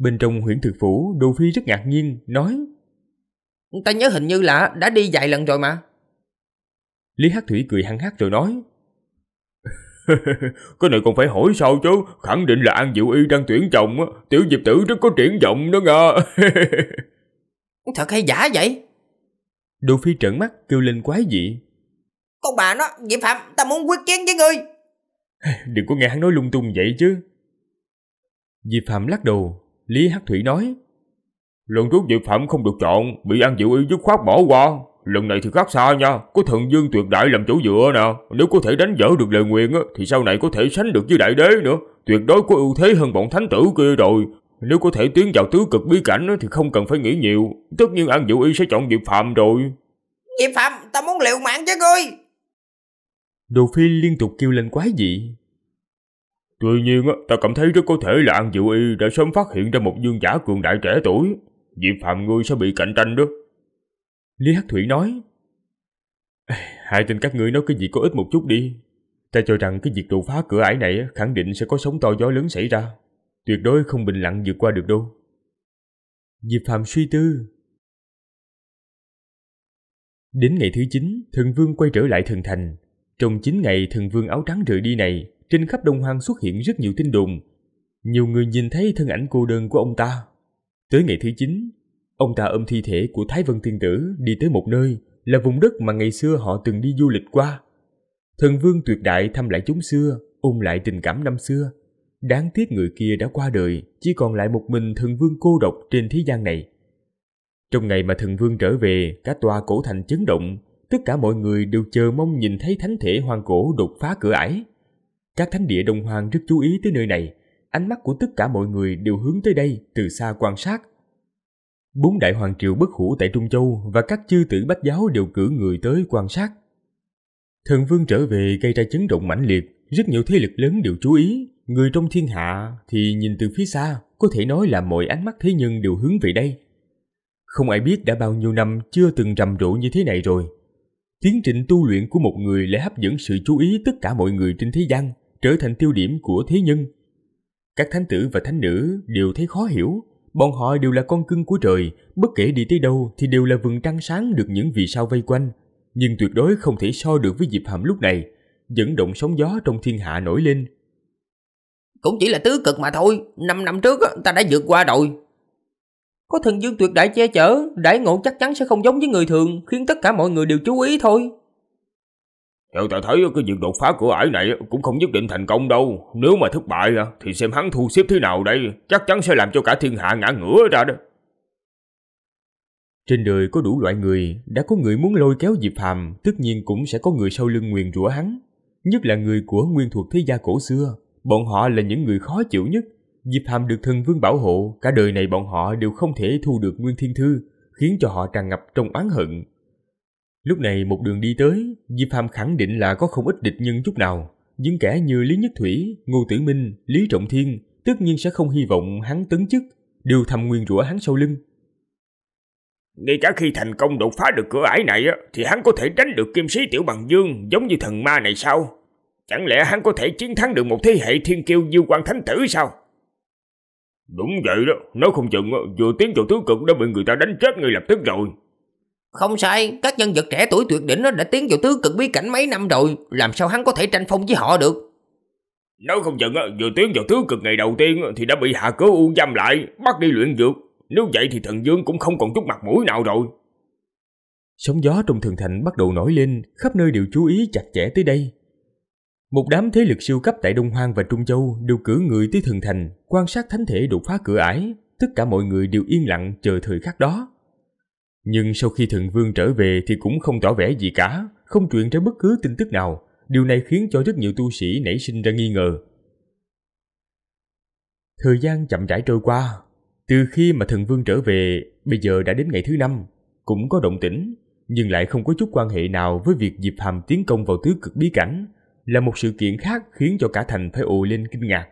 Bên trong huyện thực phủ, Đồ Phi rất ngạc nhiên, nói Ta nhớ hình như là đã đi vài lần rồi mà. Lý Hắc Thủy cười hăng hắc rồi nói có này còn phải hỏi sao chứ, khẳng định là An Diệu Y đang tuyển chồng, tiểu diệp tử rất có triển vọng đó nha. Thật hay giả vậy? Đồ Phi trợn mắt kêu lên quái dị. Con bà nó, Diệp Phạm, ta muốn quyết kiến với ngươi. Đừng có nghe hắn nói lung tung vậy chứ. Diệp Phạm lắc đầu, Lý Hắc Thủy nói. Lần trước dự phạm không được chọn, bị ăn dự y dứt khoát bỏ qua. Lần này thì khác xa nha, có thần dương tuyệt đại làm chủ dựa nè. Nếu có thể đánh dở được lời nguyện á, thì sau này có thể sánh được với đại đế nữa. Tuyệt đối có ưu thế hơn bọn thánh tử kia rồi. Nếu có thể tiến vào tứ cực bí cảnh á, thì không cần phải nghĩ nhiều. Tất nhiên ăn dự y sẽ chọn Diệp Phạm rồi. Diệp Phạm, ta muốn liệu mạng với ngươi. Đồ Phi liên tục kêu lên quái dị, Tuy nhiên, ta cảm thấy rất có thể là An Diệu Y đã sớm phát hiện ra một dương giả cường đại trẻ tuổi. Diệp Phạm ngươi sẽ bị cạnh tranh đó. Lý Hắc Thủy nói. Hai tên các ngươi nói cái gì có ít một chút đi. Ta cho rằng cái việc đột phá cửa ải này khẳng định sẽ có sóng to gió lớn xảy ra. Tuyệt đối không bình lặng vượt qua được đâu. Diệp Phạm suy tư. Đến ngày thứ 9, thần vương quay trở lại thần thành. Trong 9 ngày thần vương áo trắng rời đi này, trên khắp Đông Hoang xuất hiện rất nhiều tin đồn. Nhiều người nhìn thấy thân ảnh cô đơn của ông ta. Tới ngày thứ 9, ông ta ôm thi thể của Thái Vân Tiên Tử đi tới một nơi là vùng đất mà ngày xưa họ từng đi du lịch qua. Thần Vương tuyệt đại thăm lại chúng xưa, ôm lại tình cảm năm xưa. Đáng tiếc người kia đã qua đời, chỉ còn lại một mình thần vương cô độc trên thế gian này. Trong ngày mà thần vương trở về, cả tòa cổ thành chấn động, tất cả mọi người đều chờ mong nhìn thấy thánh thể hoàng cổ đột phá cửa ải. Các thánh địa Đông Hoàng rất chú ý tới nơi này, ánh mắt của tất cả mọi người đều hướng tới đây từ xa quan sát. Bốn đại hoàng triều bất hủ tại Trung Châu và các chư tử bách giáo đều cử người tới quan sát. Thần vương trở về gây ra chấn động mãnh liệt, rất nhiều thế lực lớn đều chú ý, người trong thiên hạ thì nhìn từ phía xa, có thể nói là mọi ánh mắt thế nhân đều hướng về đây. Không ai biết đã bao nhiêu năm chưa từng rầm rộ như thế này rồi. Tiến trình tu luyện của một người lại hấp dẫn sự chú ý tất cả mọi người trên thế gian trở thành tiêu điểm của thế nhân. Các thánh tử và thánh nữ đều thấy khó hiểu, bọn họ đều là con cưng của trời, bất kể đi tới đâu thì đều là vầng trăng sáng được những vì sao vây quanh, nhưng tuyệt đối không thể so được với dịp Hàm lúc này, dẫn động sóng gió trong thiên hạ nổi lên. Cũng chỉ là tứ cực mà thôi, năm năm trước ta đã vượt qua rồi. Có thần dương tuyệt đại che chở, đại ngộ chắc chắn sẽ không giống với người thường, khiến tất cả mọi người đều chú ý thôi. Theo ta thấy cái việc đột phá cửa ải này cũng không nhất định thành công đâu. Nếu mà thất bại thì xem hắn thu xếp thế nào đây. Chắc chắn sẽ làm cho cả thiên hạ ngã ngửa ra đó. Trên đời có đủ loại người, đã có người muốn lôi kéo Diệp Hàm, tất nhiên cũng sẽ có người sau lưng nguyền rủa hắn. Nhất là người của nguyên thuộc thế gia cổ xưa, bọn họ là những người khó chịu nhất. Diệp Hàm được thần vương bảo hộ, cả đời này bọn họ đều không thể thu được nguyên thiên thư, khiến cho họ tràn ngập trong oán hận. Lúc này một đường đi tới, Diệp Phàm khẳng định là có không ít địch nhân chút nào. Những kẻ như Lý Nhất Thủy, Ngô Tử Minh, Lý Trọng Thiên tất nhiên sẽ không hy vọng hắn tấn chức, đều thầm nguyên rủa hắn sau lưng. Ngay cả khi thành công đột phá được cửa ải này thì hắn có thể đánh được kim sĩ tiểu bằng dương giống như thần ma này sao? Chẳng lẽ hắn có thể chiến thắng được một thế hệ thiên kiêu diêu quan thánh tử sao? Đúng vậy đó, nói không chừng vừa tiến vào tứ cực đã bị người ta đánh chết ngay lập tức rồi. Không sai, các nhân vật trẻ tuổi tuyệt đỉnh đã tiến vào tứ cực bí cảnh mấy năm rồi, làm sao hắn có thể tranh phong với họ được? Nói không chừng, vừa tiến vào tứ cực ngày đầu tiên thì đã bị hạ cứu u giam lại, bắt đi luyện dược. Nếu vậy thì thần dương cũng không còn chút mặt mũi nào rồi. Sóng gió trong thường thành bắt đầu nổi lên, khắp nơi đều chú ý chặt chẽ tới đây. Một đám thế lực siêu cấp tại Đông Hoang và Trung Châu đều cử người tới thường thành, quan sát thánh thể đột phá cửa ải. Tất cả mọi người đều yên lặng chờ thời khắc đó. Nhưng sau khi thần vương trở về thì cũng không tỏ vẻ gì cả, không truyền ra bất cứ tin tức nào. Điều này khiến cho rất nhiều tu sĩ nảy sinh ra nghi ngờ. Thời gian chậm rãi trôi qua. Từ khi mà thần vương trở về, bây giờ đã đến ngày thứ năm, cũng có động tĩnh, nhưng lại không có chút quan hệ nào với việc Diệp Hàm tiến công vào tứ cực bí cảnh, là một sự kiện khác khiến cho cả thành phải ồ lên kinh ngạc.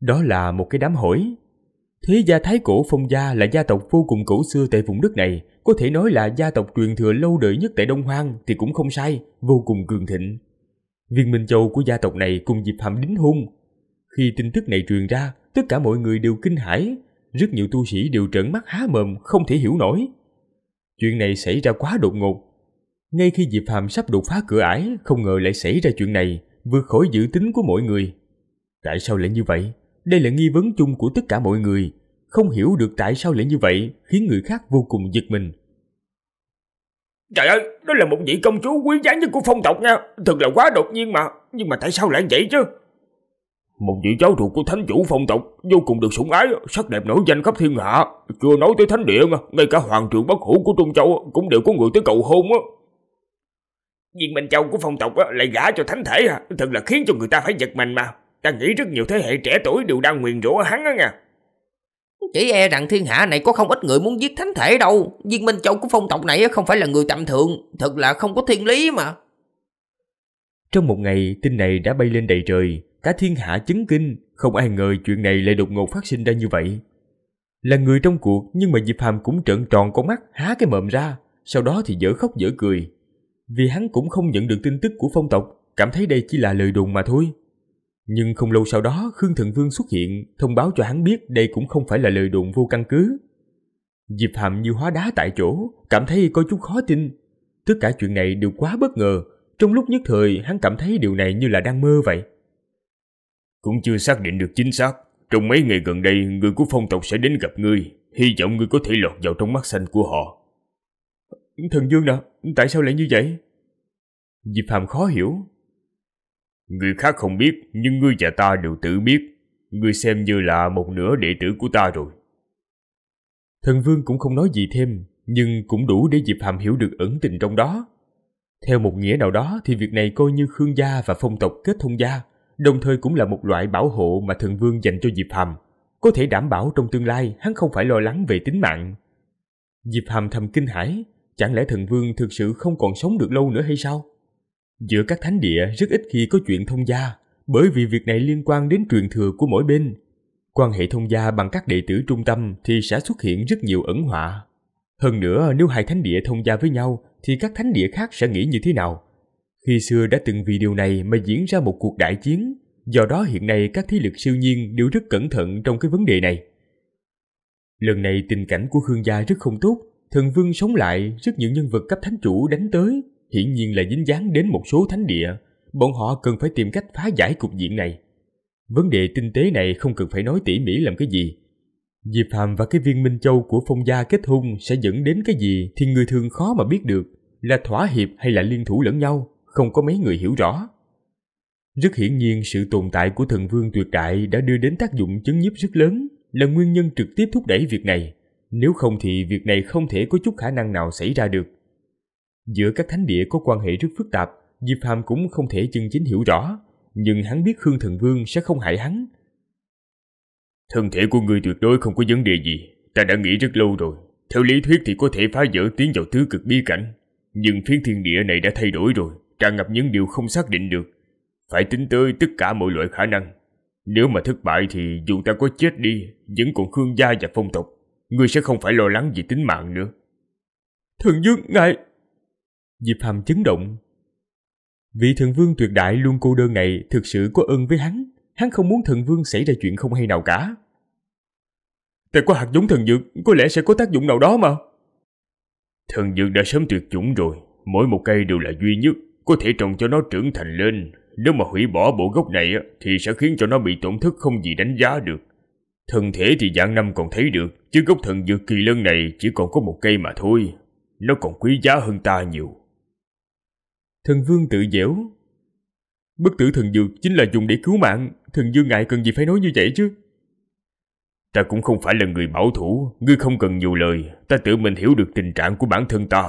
Đó là một cái đám hỏi Thế gia Thái Cổ Phong Gia là gia tộc vô cùng cổ xưa tại vùng đất này, có thể nói là gia tộc truyền thừa lâu đời nhất tại Đông Hoang thì cũng không sai, vô cùng cường thịnh. Viên Minh Châu của gia tộc này cùng Diệp Hàm đính hôn. Khi tin tức này truyền ra, tất cả mọi người đều kinh hãi, rất nhiều tu sĩ đều trợn mắt há mồm không thể hiểu nổi. Chuyện này xảy ra quá đột ngột. Ngay khi Diệp Hàm sắp đột phá cửa ải, không ngờ lại xảy ra chuyện này, vượt khỏi dự tính của mọi người. Tại sao lại như vậy? Đây là nghi vấn chung của tất cả mọi người, không hiểu được tại sao lại như vậy khiến người khác vô cùng giật mình. Trời ơi, đó là một vị công chúa quý giá nhất của phong tộc nha, thật là quá đột nhiên mà, nhưng mà tại sao lại vậy chứ? Một vị cháu ruột của thánh chủ phong tộc vô cùng được sủng ái, sắc đẹp nổi danh khắp thiên hạ, chưa nói tới thánh địa ngay cả hoàng trường bất hủ của Trung Châu cũng đều có người tới cầu hôn á. Viên Minh Châu của phong tộc lại gả cho thánh thể à. thật là khiến cho người ta phải giật mình mà. Ta nghĩ rất nhiều thế hệ trẻ tuổi đều đang nguyền rủa hắn á nha Chỉ e rằng thiên hạ này có không ít người muốn giết thánh thể đâu Viên Minh Châu của phong tộc này không phải là người tầm thường Thật là không có thiên lý mà Trong một ngày tin này đã bay lên đầy trời Cả thiên hạ chấn kinh Không ai ngờ chuyện này lại đột ngột phát sinh ra như vậy Là người trong cuộc Nhưng mà Diệp Hàm cũng trợn tròn con mắt Há cái mồm ra Sau đó thì dở khóc dở cười Vì hắn cũng không nhận được tin tức của phong tộc Cảm thấy đây chỉ là lời đồn mà thôi nhưng không lâu sau đó, Khương Thượng Vương xuất hiện, thông báo cho hắn biết đây cũng không phải là lời đồn vô căn cứ. Diệp Hàm như hóa đá tại chỗ, cảm thấy có chút khó tin. Tất cả chuyện này đều quá bất ngờ, trong lúc nhất thời hắn cảm thấy điều này như là đang mơ vậy. Cũng chưa xác định được chính xác, trong mấy ngày gần đây người của phong tộc sẽ đến gặp ngươi, hy vọng ngươi có thể lọt vào trong mắt xanh của họ. Thần Dương nè, tại sao lại như vậy? Diệp Hàm khó hiểu, Người khác không biết, nhưng ngươi và ta đều tự biết. Ngươi xem như là một nửa đệ tử của ta rồi. Thần Vương cũng không nói gì thêm, nhưng cũng đủ để Diệp Hàm hiểu được ẩn tình trong đó. Theo một nghĩa nào đó thì việc này coi như Khương gia và phong tộc kết thông gia, đồng thời cũng là một loại bảo hộ mà Thần Vương dành cho Diệp Hàm, có thể đảm bảo trong tương lai hắn không phải lo lắng về tính mạng. Diệp Hàm thầm kinh hãi, chẳng lẽ Thần Vương thực sự không còn sống được lâu nữa hay sao? Giữa các thánh địa rất ít khi có chuyện thông gia, bởi vì việc này liên quan đến truyền thừa của mỗi bên. Quan hệ thông gia bằng các đệ tử trung tâm thì sẽ xuất hiện rất nhiều ẩn họa. Hơn nữa, nếu hai thánh địa thông gia với nhau thì các thánh địa khác sẽ nghĩ như thế nào? Khi xưa đã từng vì điều này mà diễn ra một cuộc đại chiến, do đó hiện nay các thế lực siêu nhiên đều rất cẩn thận trong cái vấn đề này. Lần này tình cảnh của Khương gia rất không tốt, thần vương sống lại, rất nhiều nhân vật cấp thánh chủ đánh tới, hiển nhiên là dính dáng đến một số thánh địa, bọn họ cần phải tìm cách phá giải cục diện này. Vấn đề tinh tế này không cần phải nói tỉ mỉ làm cái gì. Diệp Phàm và cái viên Minh Châu của Phong gia kết hôn sẽ dẫn đến cái gì thì người thường khó mà biết được, là thỏa hiệp hay là liên thủ lẫn nhau, không có mấy người hiểu rõ. Rất hiển nhiên sự tồn tại của thần vương tuyệt đại đã đưa đến tác dụng chấn nhiếp rất lớn, là nguyên nhân trực tiếp thúc đẩy việc này. Nếu không thì việc này không thể có chút khả năng nào xảy ra được. Giữa các thánh địa có quan hệ rất phức tạp, Diệp Phàm cũng không thể chân chính hiểu rõ, nhưng hắn biết Khương Thần Vương sẽ không hại hắn. Thân thể của người tuyệt đối không có vấn đề gì, ta đã nghĩ rất lâu rồi. Theo lý thuyết thì có thể phá vỡ tiến vào tứ cực bí cảnh, nhưng phiến thiên địa này đã thay đổi rồi, tràn ngập những điều không xác định được. Phải tính tới tất cả mọi loại khả năng. Nếu mà thất bại thì dù ta có chết đi, vẫn còn Khương gia và phong tộc. người sẽ không phải lo lắng gì tính mạng nữa. Thần Dương, ngài, Diệp Hàm chấn động. Vị thần vương tuyệt đại luôn cô đơn này thực sự có ơn với hắn. Hắn không muốn thần vương xảy ra chuyện không hay nào cả. Ta có hạt giống thần dược, có lẽ sẽ có tác dụng nào đó mà. Thần dược đã sớm tuyệt chủng rồi, mỗi một cây đều là duy nhất, có thể trồng cho nó trưởng thành lên. Nếu mà hủy bỏ bộ gốc này thì sẽ khiến cho nó bị tổn thất không gì đánh giá được. Thân thể thì dạng năm còn thấy được, chứ gốc thần dược kỳ lân này chỉ còn có một cây mà thôi. Nó còn quý giá hơn ta nhiều. Thần vương tự dẻo. Bất tử thần dược chính là dùng để cứu mạng, thần dương ngại cần gì phải nói như vậy chứ. Ta cũng không phải là người bảo thủ, ngươi không cần nhiều lời, ta tự mình hiểu được tình trạng của bản thân ta.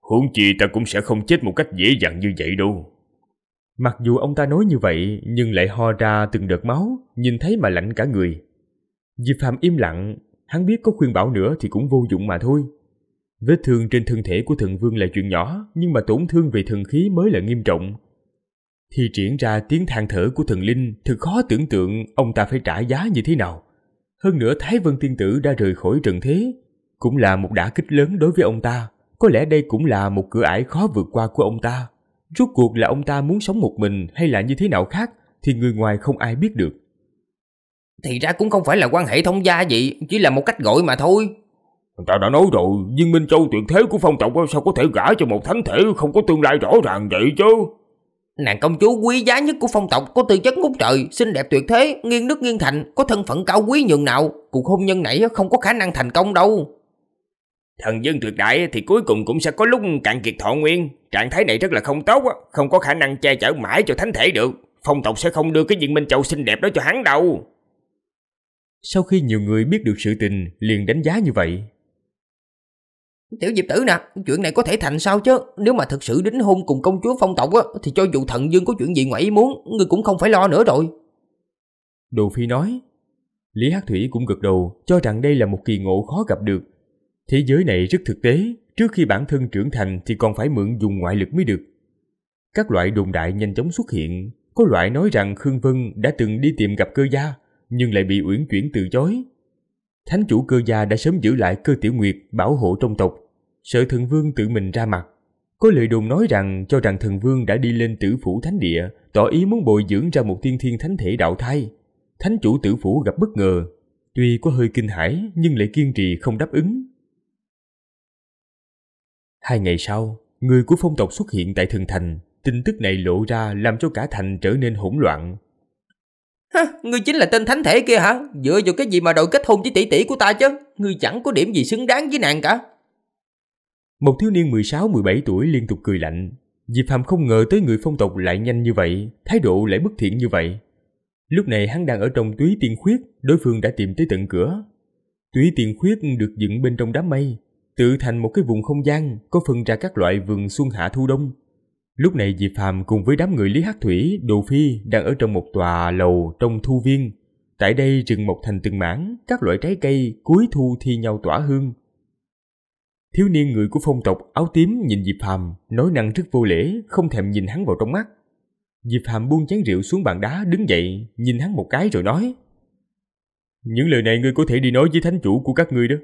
Huống chi ta cũng sẽ không chết một cách dễ dàng như vậy đâu. Mặc dù ông ta nói như vậy nhưng lại ho ra từng đợt máu, nhìn thấy mà lạnh cả người. Diệp Phạm im lặng, hắn biết có khuyên bảo nữa thì cũng vô dụng mà thôi. Vết thương trên thân thể của thượng vương là chuyện nhỏ, nhưng mà tổn thương về thần khí mới là nghiêm trọng. thì triển ra tiếng than thở của thần linh, thật khó tưởng tượng ông ta phải trả giá như thế nào. Hơn nữa Thái Vân Tiên Tử đã rời khỏi trần thế, cũng là một đả kích lớn đối với ông ta. Có lẽ đây cũng là một cửa ải khó vượt qua của ông ta. Rốt cuộc là ông ta muốn sống một mình hay là như thế nào khác thì người ngoài không ai biết được. Thì ra cũng không phải là quan hệ thông gia vậy chỉ là một cách gọi mà thôi. Ta đã nói rồi, viên minh châu tuyệt thế của phong tộc sao có thể gả cho một thánh thể không có tương lai rõ ràng vậy chứ. Nàng công chúa quý giá nhất của phong tộc có tư chất ngút trời, xinh đẹp tuyệt thế, nghiêng nước nghiêng thành, có thân phận cao quý nhường nào, cuộc hôn nhân này không có khả năng thành công đâu. Thần dân tuyệt đại thì cuối cùng cũng sẽ có lúc cạn kiệt thọ nguyên, trạng thái này rất là không tốt, không có khả năng che chở mãi cho thánh thể được, phong tộc sẽ không đưa cái viên minh châu xinh đẹp đó cho hắn đâu. Sau khi nhiều người biết được sự tình liền đánh giá như vậy, Tiểu Diệp Tử nè, chuyện này có thể thành sao chứ? Nếu mà thực sự đính hôn cùng công chúa phong tộc á, thì cho dù thần dương có chuyện gì ngoại ý muốn, ngươi cũng không phải lo nữa rồi. Đồ Phi nói, Lý Hắc Thủy cũng gật đầu, cho rằng đây là một kỳ ngộ khó gặp được. Thế giới này rất thực tế, trước khi bản thân trưởng thành thì còn phải mượn dùng ngoại lực mới được. Các loại đồn đại nhanh chóng xuất hiện, có loại nói rằng Khương Vân đã từng đi tìm gặp cơ gia, nhưng lại bị uyển chuyển từ chối. Thánh chủ cơ gia đã sớm giữ lại cơ tiểu nguyệt bảo hộ trong tộc, Sợ thần vương tự mình ra mặt. Có lời đồn nói rằng cho rằng thần vương đã đi lên tử phủ thánh địa, tỏ ý muốn bồi dưỡng ra một tiên thiên thánh thể đạo thai. Thánh chủ tử phủ gặp bất ngờ, tuy có hơi kinh hãi nhưng lại kiên trì không đáp ứng. Hai ngày sau, người của phong tộc xuất hiện tại thần thành, tin tức này lộ ra làm cho cả thành trở nên hỗn loạn. Ha, ngươi chính là tên thánh thể kia hả? Dựa vào cái gì mà đòi kết hôn với tỷ tỷ của ta chứ? Ngươi chẳng có điểm gì xứng đáng với nàng cả. Một thiếu niên 16-17 tuổi liên tục cười lạnh. Diệp Phạm không ngờ tới người phong tộc lại nhanh như vậy, thái độ lại bất thiện như vậy. Lúc này hắn đang ở trong túy tiên khuyết, đối phương đã tìm tới tận cửa. Túy tiên khuyết được dựng bên trong đám mây, tự thành một cái vùng không gian có phân ra các loại vườn xuân hạ thu đông. Lúc này Diệp Phạm cùng với đám người Lý Hắc Thủy, Đồ Phi đang ở trong một tòa lầu trong thu viên. Tại đây rừng mọc thành từng mảng, các loại trái cây cuối thu thi nhau tỏa hương, Thiếu niên người của phong tộc áo tím nhìn Diệp Phàm, nói năng rất vô lễ, không thèm nhìn hắn vào trong mắt. Diệp Phàm buông chén rượu xuống bàn đá đứng dậy, nhìn hắn một cái rồi nói. Những lời này ngươi có thể đi nói với thánh chủ của các ngươi đó.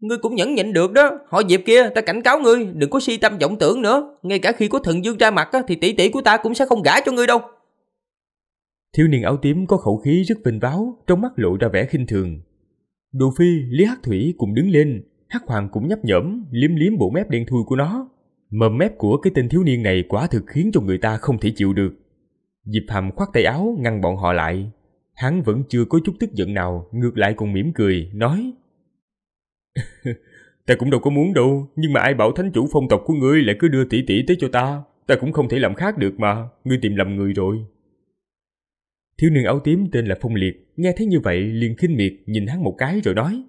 Ngươi cũng nhẫn nhịn được đó, họ Diệp kia, ta cảnh cáo ngươi, đừng có si tâm vọng tưởng nữa. Ngay cả khi có thần dương ra mặt thì tỷ tỷ của ta cũng sẽ không gả cho ngươi đâu. Thiếu niên áo tím có khẩu khí rất vinh váo, trong mắt lộ ra vẻ khinh thường. Đồ Phi, Lý Hắc Thủy cùng đứng lên, Hắc Hoàng cũng nhấp nhẫm liếm liếm bộ mép đen thui của nó. Mầm mép của cái tên thiếu niên này quả thực khiến cho người ta không thể chịu được. Diệp Hàm khoác tay áo ngăn bọn họ lại. Hắn vẫn chưa có chút tức giận nào, ngược lại còn mỉm cười, nói Ta cũng đâu có muốn đâu, nhưng mà ai bảo thánh chủ phong tộc của ngươi lại cứ đưa tỷ tỷ tới cho ta, ta cũng không thể làm khác được mà, ngươi tìm lầm người rồi. Thiếu niên áo tím tên là Phong Liệt, nghe thấy như vậy liền khinh miệt nhìn hắn một cái rồi nói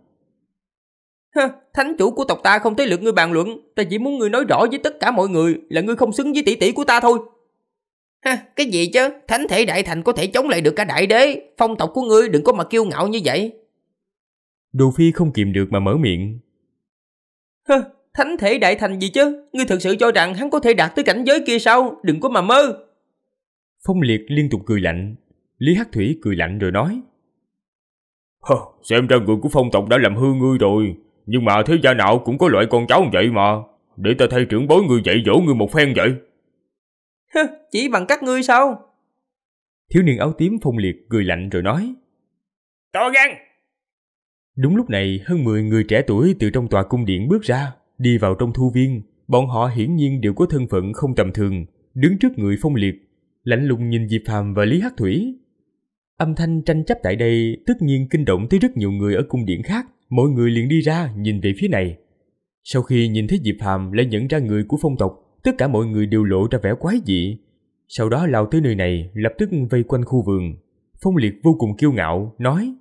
thánh chủ của tộc ta không tới lượt ngươi bàn luận, ta chỉ muốn ngươi nói rõ với tất cả mọi người là ngươi không xứng với tỷ tỷ của ta thôi. Ha, cái gì chứ, thánh thể đại thành có thể chống lại được cả đại đế, phong tộc của ngươi đừng có mà kiêu ngạo như vậy. Đồ Phi không kìm được mà mở miệng. Ha, thánh thể đại thành gì chứ, ngươi thực sự cho rằng hắn có thể đạt tới cảnh giới kia sao, đừng có mà mơ. Phong Liệt liên tục cười lạnh, Lý Hắc Thủy cười lạnh rồi nói. Hơ, xem ra người của phong tộc đã làm hư ngươi rồi, nhưng mà thế gia nào cũng có loại con cháu vậy mà Để ta thay trưởng bối người dạy dỗ người một phen vậy Chỉ bằng các ngươi sao Thiếu niên áo tím phong liệt cười lạnh rồi nói To gan Đúng lúc này hơn 10 người trẻ tuổi từ trong tòa cung điện bước ra Đi vào trong thu viên Bọn họ hiển nhiên đều có thân phận không tầm thường Đứng trước người phong liệt Lạnh lùng nhìn Diệp Phàm và Lý Hắc Thủy Âm thanh tranh chấp tại đây tất nhiên kinh động tới rất nhiều người ở cung điện khác mọi người liền đi ra nhìn về phía này. Sau khi nhìn thấy Diệp Hàm lại nhận ra người của phong tộc, tất cả mọi người đều lộ ra vẻ quái dị. Sau đó lao tới nơi này, lập tức vây quanh khu vườn. Phong Liệt vô cùng kiêu ngạo, nói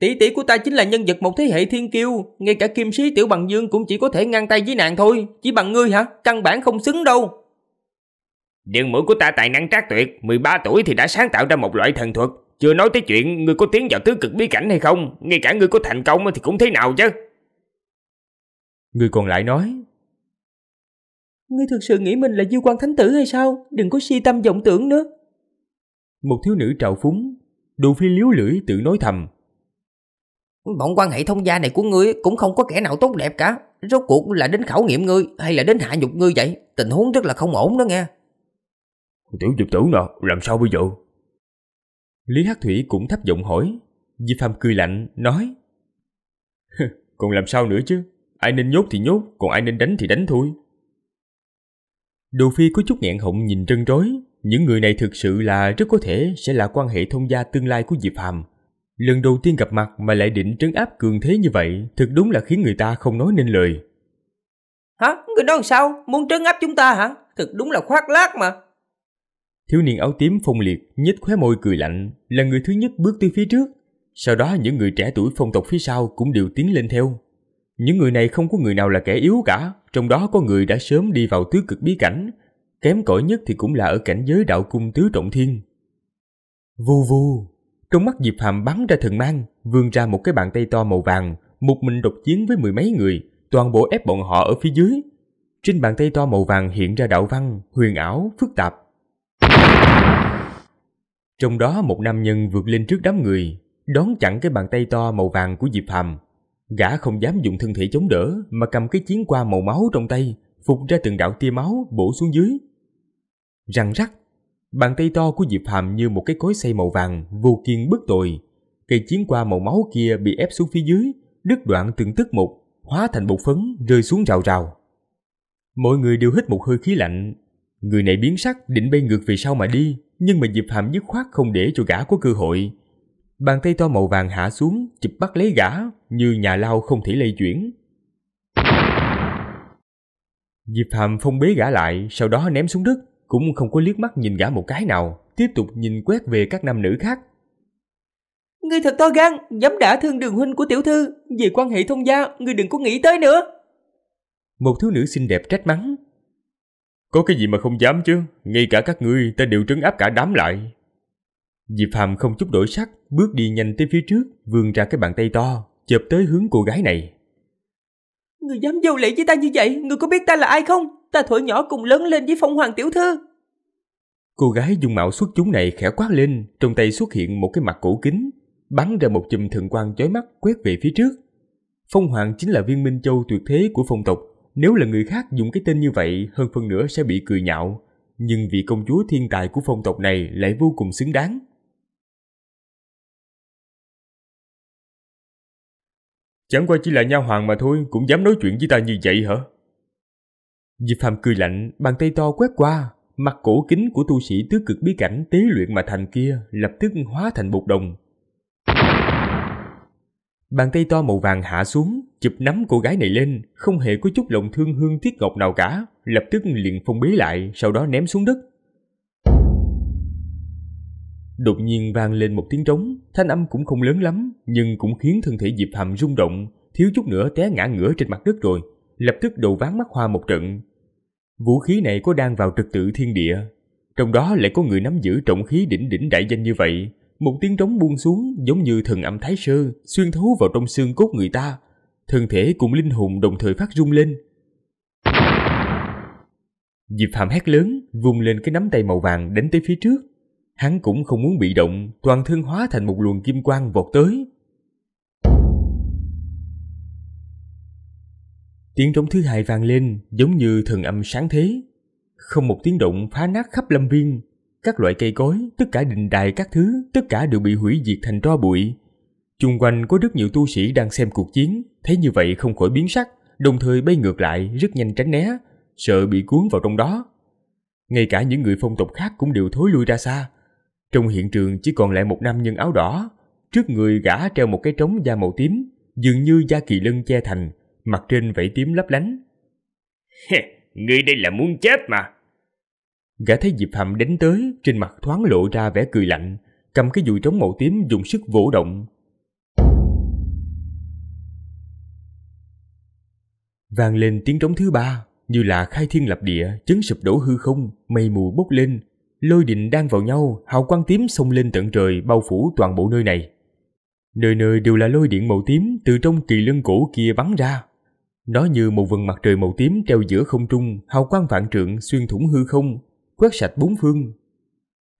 Tỷ tỷ của ta chính là nhân vật một thế hệ thiên kiêu, ngay cả kim sĩ tiểu bằng dương cũng chỉ có thể ngang tay với nàng thôi, chỉ bằng ngươi hả, căn bản không xứng đâu. Dương mũi của ta tài năng trác tuyệt, 13 tuổi thì đã sáng tạo ra một loại thần thuật, chưa nói tới chuyện ngươi có tiến vào tứ cực bí cảnh hay không, ngay cả ngươi có thành công thì cũng thế nào chứ. Người còn lại nói. Ngươi thực sự nghĩ mình là diêu quan thánh tử hay sao? Đừng có si tâm vọng tưởng nữa. Một thiếu nữ trào phúng, đồ phi liếu lưỡi tự nói thầm. Bọn quan hệ thông gia này của ngươi cũng không có kẻ nào tốt đẹp cả. Rốt cuộc là đến khảo nghiệm ngươi hay là đến hạ nhục ngươi vậy? Tình huống rất là không ổn đó nghe. Tiểu diệp tử nè, làm sao bây giờ? Lý Hắc Thủy cũng thấp giọng hỏi. Di Phạm cười lạnh, nói. còn làm sao nữa chứ? Ai nên nhốt thì nhốt, còn ai nên đánh thì đánh thôi. Đồ Phi có chút nghẹn họng nhìn trân rối. Những người này thực sự là rất có thể sẽ là quan hệ thông gia tương lai của Diệp Hàm. Lần đầu tiên gặp mặt mà lại định trấn áp cường thế như vậy, thực đúng là khiến người ta không nói nên lời. Hả? Người đó làm sao? Muốn trấn áp chúng ta hả? Thực đúng là khoác lác mà. Thiếu niên áo tím phong liệt nhếch khóe môi cười lạnh, là người thứ nhất bước tới phía trước. Sau đó những người trẻ tuổi phong tộc phía sau cũng đều tiến lên theo. Những người này không có người nào là kẻ yếu cả, trong đó có người đã sớm đi vào tứ cực bí cảnh, kém cỏi nhất thì cũng là ở cảnh giới đạo cung tứ trọng thiên. Vù vù, trong mắt Diệp Hàm bắn ra thần mang, vươn ra một cái bàn tay to màu vàng, một mình độc chiến với mười mấy người, toàn bộ ép bọn họ ở phía dưới. Trên bàn tay to màu vàng hiện ra đạo văn, huyền ảo, phức tạp, trong đó một nam nhân vượt lên trước đám người, đón chặn cái bàn tay to màu vàng của Diệp Hàm. Gã không dám dùng thân thể chống đỡ mà cầm cái chiến qua màu máu trong tay, phục ra từng đạo tia máu bổ xuống dưới. Răng rắc, bàn tay to của Diệp Hàm như một cái cối xay màu vàng vô kiên bất tồi. Cây chiến qua màu máu kia bị ép xuống phía dưới, đứt đoạn từng tức một, hóa thành bột phấn rơi xuống rào rào. Mọi người đều hít một hơi khí lạnh, Người này biến sắc định bay ngược về sau mà đi, nhưng mà Diệp Hàm dứt khoát không để cho gã có cơ hội. Bàn tay to màu vàng hạ xuống, chụp bắt lấy gã, như nhà lao không thể lây chuyển. Diệp Hàm phong bế gã lại, sau đó ném xuống đất, cũng không có liếc mắt nhìn gã một cái nào, tiếp tục nhìn quét về các nam nữ khác. Ngươi thật to gan, dám đả thương đường huynh của tiểu thư, về quan hệ thông gia, ngươi đừng có nghĩ tới nữa. Một thiếu nữ xinh đẹp trách mắng, có cái gì mà không dám chứ, ngay cả các ngươi ta đều trấn áp cả đám lại. Diệp Phàm không chút đổi sắc, bước đi nhanh tới phía trước, vươn ra cái bàn tay to, chộp tới hướng cô gái này. Người dám vô lễ với ta như vậy, người có biết ta là ai không? Ta thổi nhỏ cùng lớn lên với phong hoàng tiểu thư. Cô gái dùng mạo xuất chúng này khẽ quát lên, trong tay xuất hiện một cái mặt cổ kính, bắn ra một chùm thần quang chói mắt quét về phía trước. Phong hoàng chính là viên minh châu tuyệt thế của phong tộc, nếu là người khác dùng cái tên như vậy hơn phần nữa sẽ bị cười nhạo, nhưng vị công chúa thiên tài của phong tộc này lại vô cùng xứng đáng. Chẳng qua chỉ là nha hoàng mà thôi, cũng dám nói chuyện với ta như vậy hả? Diệp Phàm cười lạnh, bàn tay to quét qua, mặt cổ kính của tu sĩ tứ cực bí cảnh tế luyện mà thành kia lập tức hóa thành bột đồng, Bàn tay to màu vàng hạ xuống, chụp nắm cô gái này lên, không hề có chút lòng thương hương tiếc ngọc nào cả, lập tức liền phong bế lại, sau đó ném xuống đất. Đột nhiên vang lên một tiếng trống, thanh âm cũng không lớn lắm, nhưng cũng khiến thân thể Diệp Hàm rung động, thiếu chút nữa té ngã ngửa trên mặt đất rồi, lập tức đầu ván mắt hoa một trận. Vũ khí này có đang vào trực tự thiên địa, trong đó lại có người nắm giữ trọng khí đỉnh đỉnh đại danh như vậy, một tiếng trống buông xuống giống như thần âm thái sơ xuyên thấu vào trong xương cốt người ta thân thể cùng linh hồn đồng thời phát rung lên diệp phạm hét lớn vung lên cái nắm tay màu vàng đánh tới phía trước hắn cũng không muốn bị động toàn thân hóa thành một luồng kim quang vọt tới tiếng trống thứ hai vang lên giống như thần âm sáng thế không một tiếng động phá nát khắp lâm viên các loại cây cối, tất cả đình đài các thứ, tất cả đều bị hủy diệt thành tro bụi. Chung quanh có rất nhiều tu sĩ đang xem cuộc chiến, thấy như vậy không khỏi biến sắc, đồng thời bay ngược lại rất nhanh tránh né, sợ bị cuốn vào trong đó. Ngay cả những người phong tục khác cũng đều thối lui ra xa. Trong hiện trường chỉ còn lại một nam nhân áo đỏ, trước người gã treo một cái trống da màu tím, dường như da kỳ lân che thành, mặt trên vảy tím lấp lánh. người đây là muốn chết mà, Gã thấy Diệp Hàm đến tới, trên mặt thoáng lộ ra vẻ cười lạnh, cầm cái dùi trống màu tím dùng sức vỗ động. Vang lên tiếng trống thứ ba, như là khai thiên lập địa, chấn sụp đổ hư không, mây mù bốc lên, lôi đình đang vào nhau, hào quang tím xông lên tận trời bao phủ toàn bộ nơi này. Nơi nơi đều là lôi điện màu tím từ trong kỳ lân cổ kia bắn ra. Nó như một vầng mặt trời màu tím treo giữa không trung, hào quang vạn trượng xuyên thủng hư không, quét sạch bốn phương.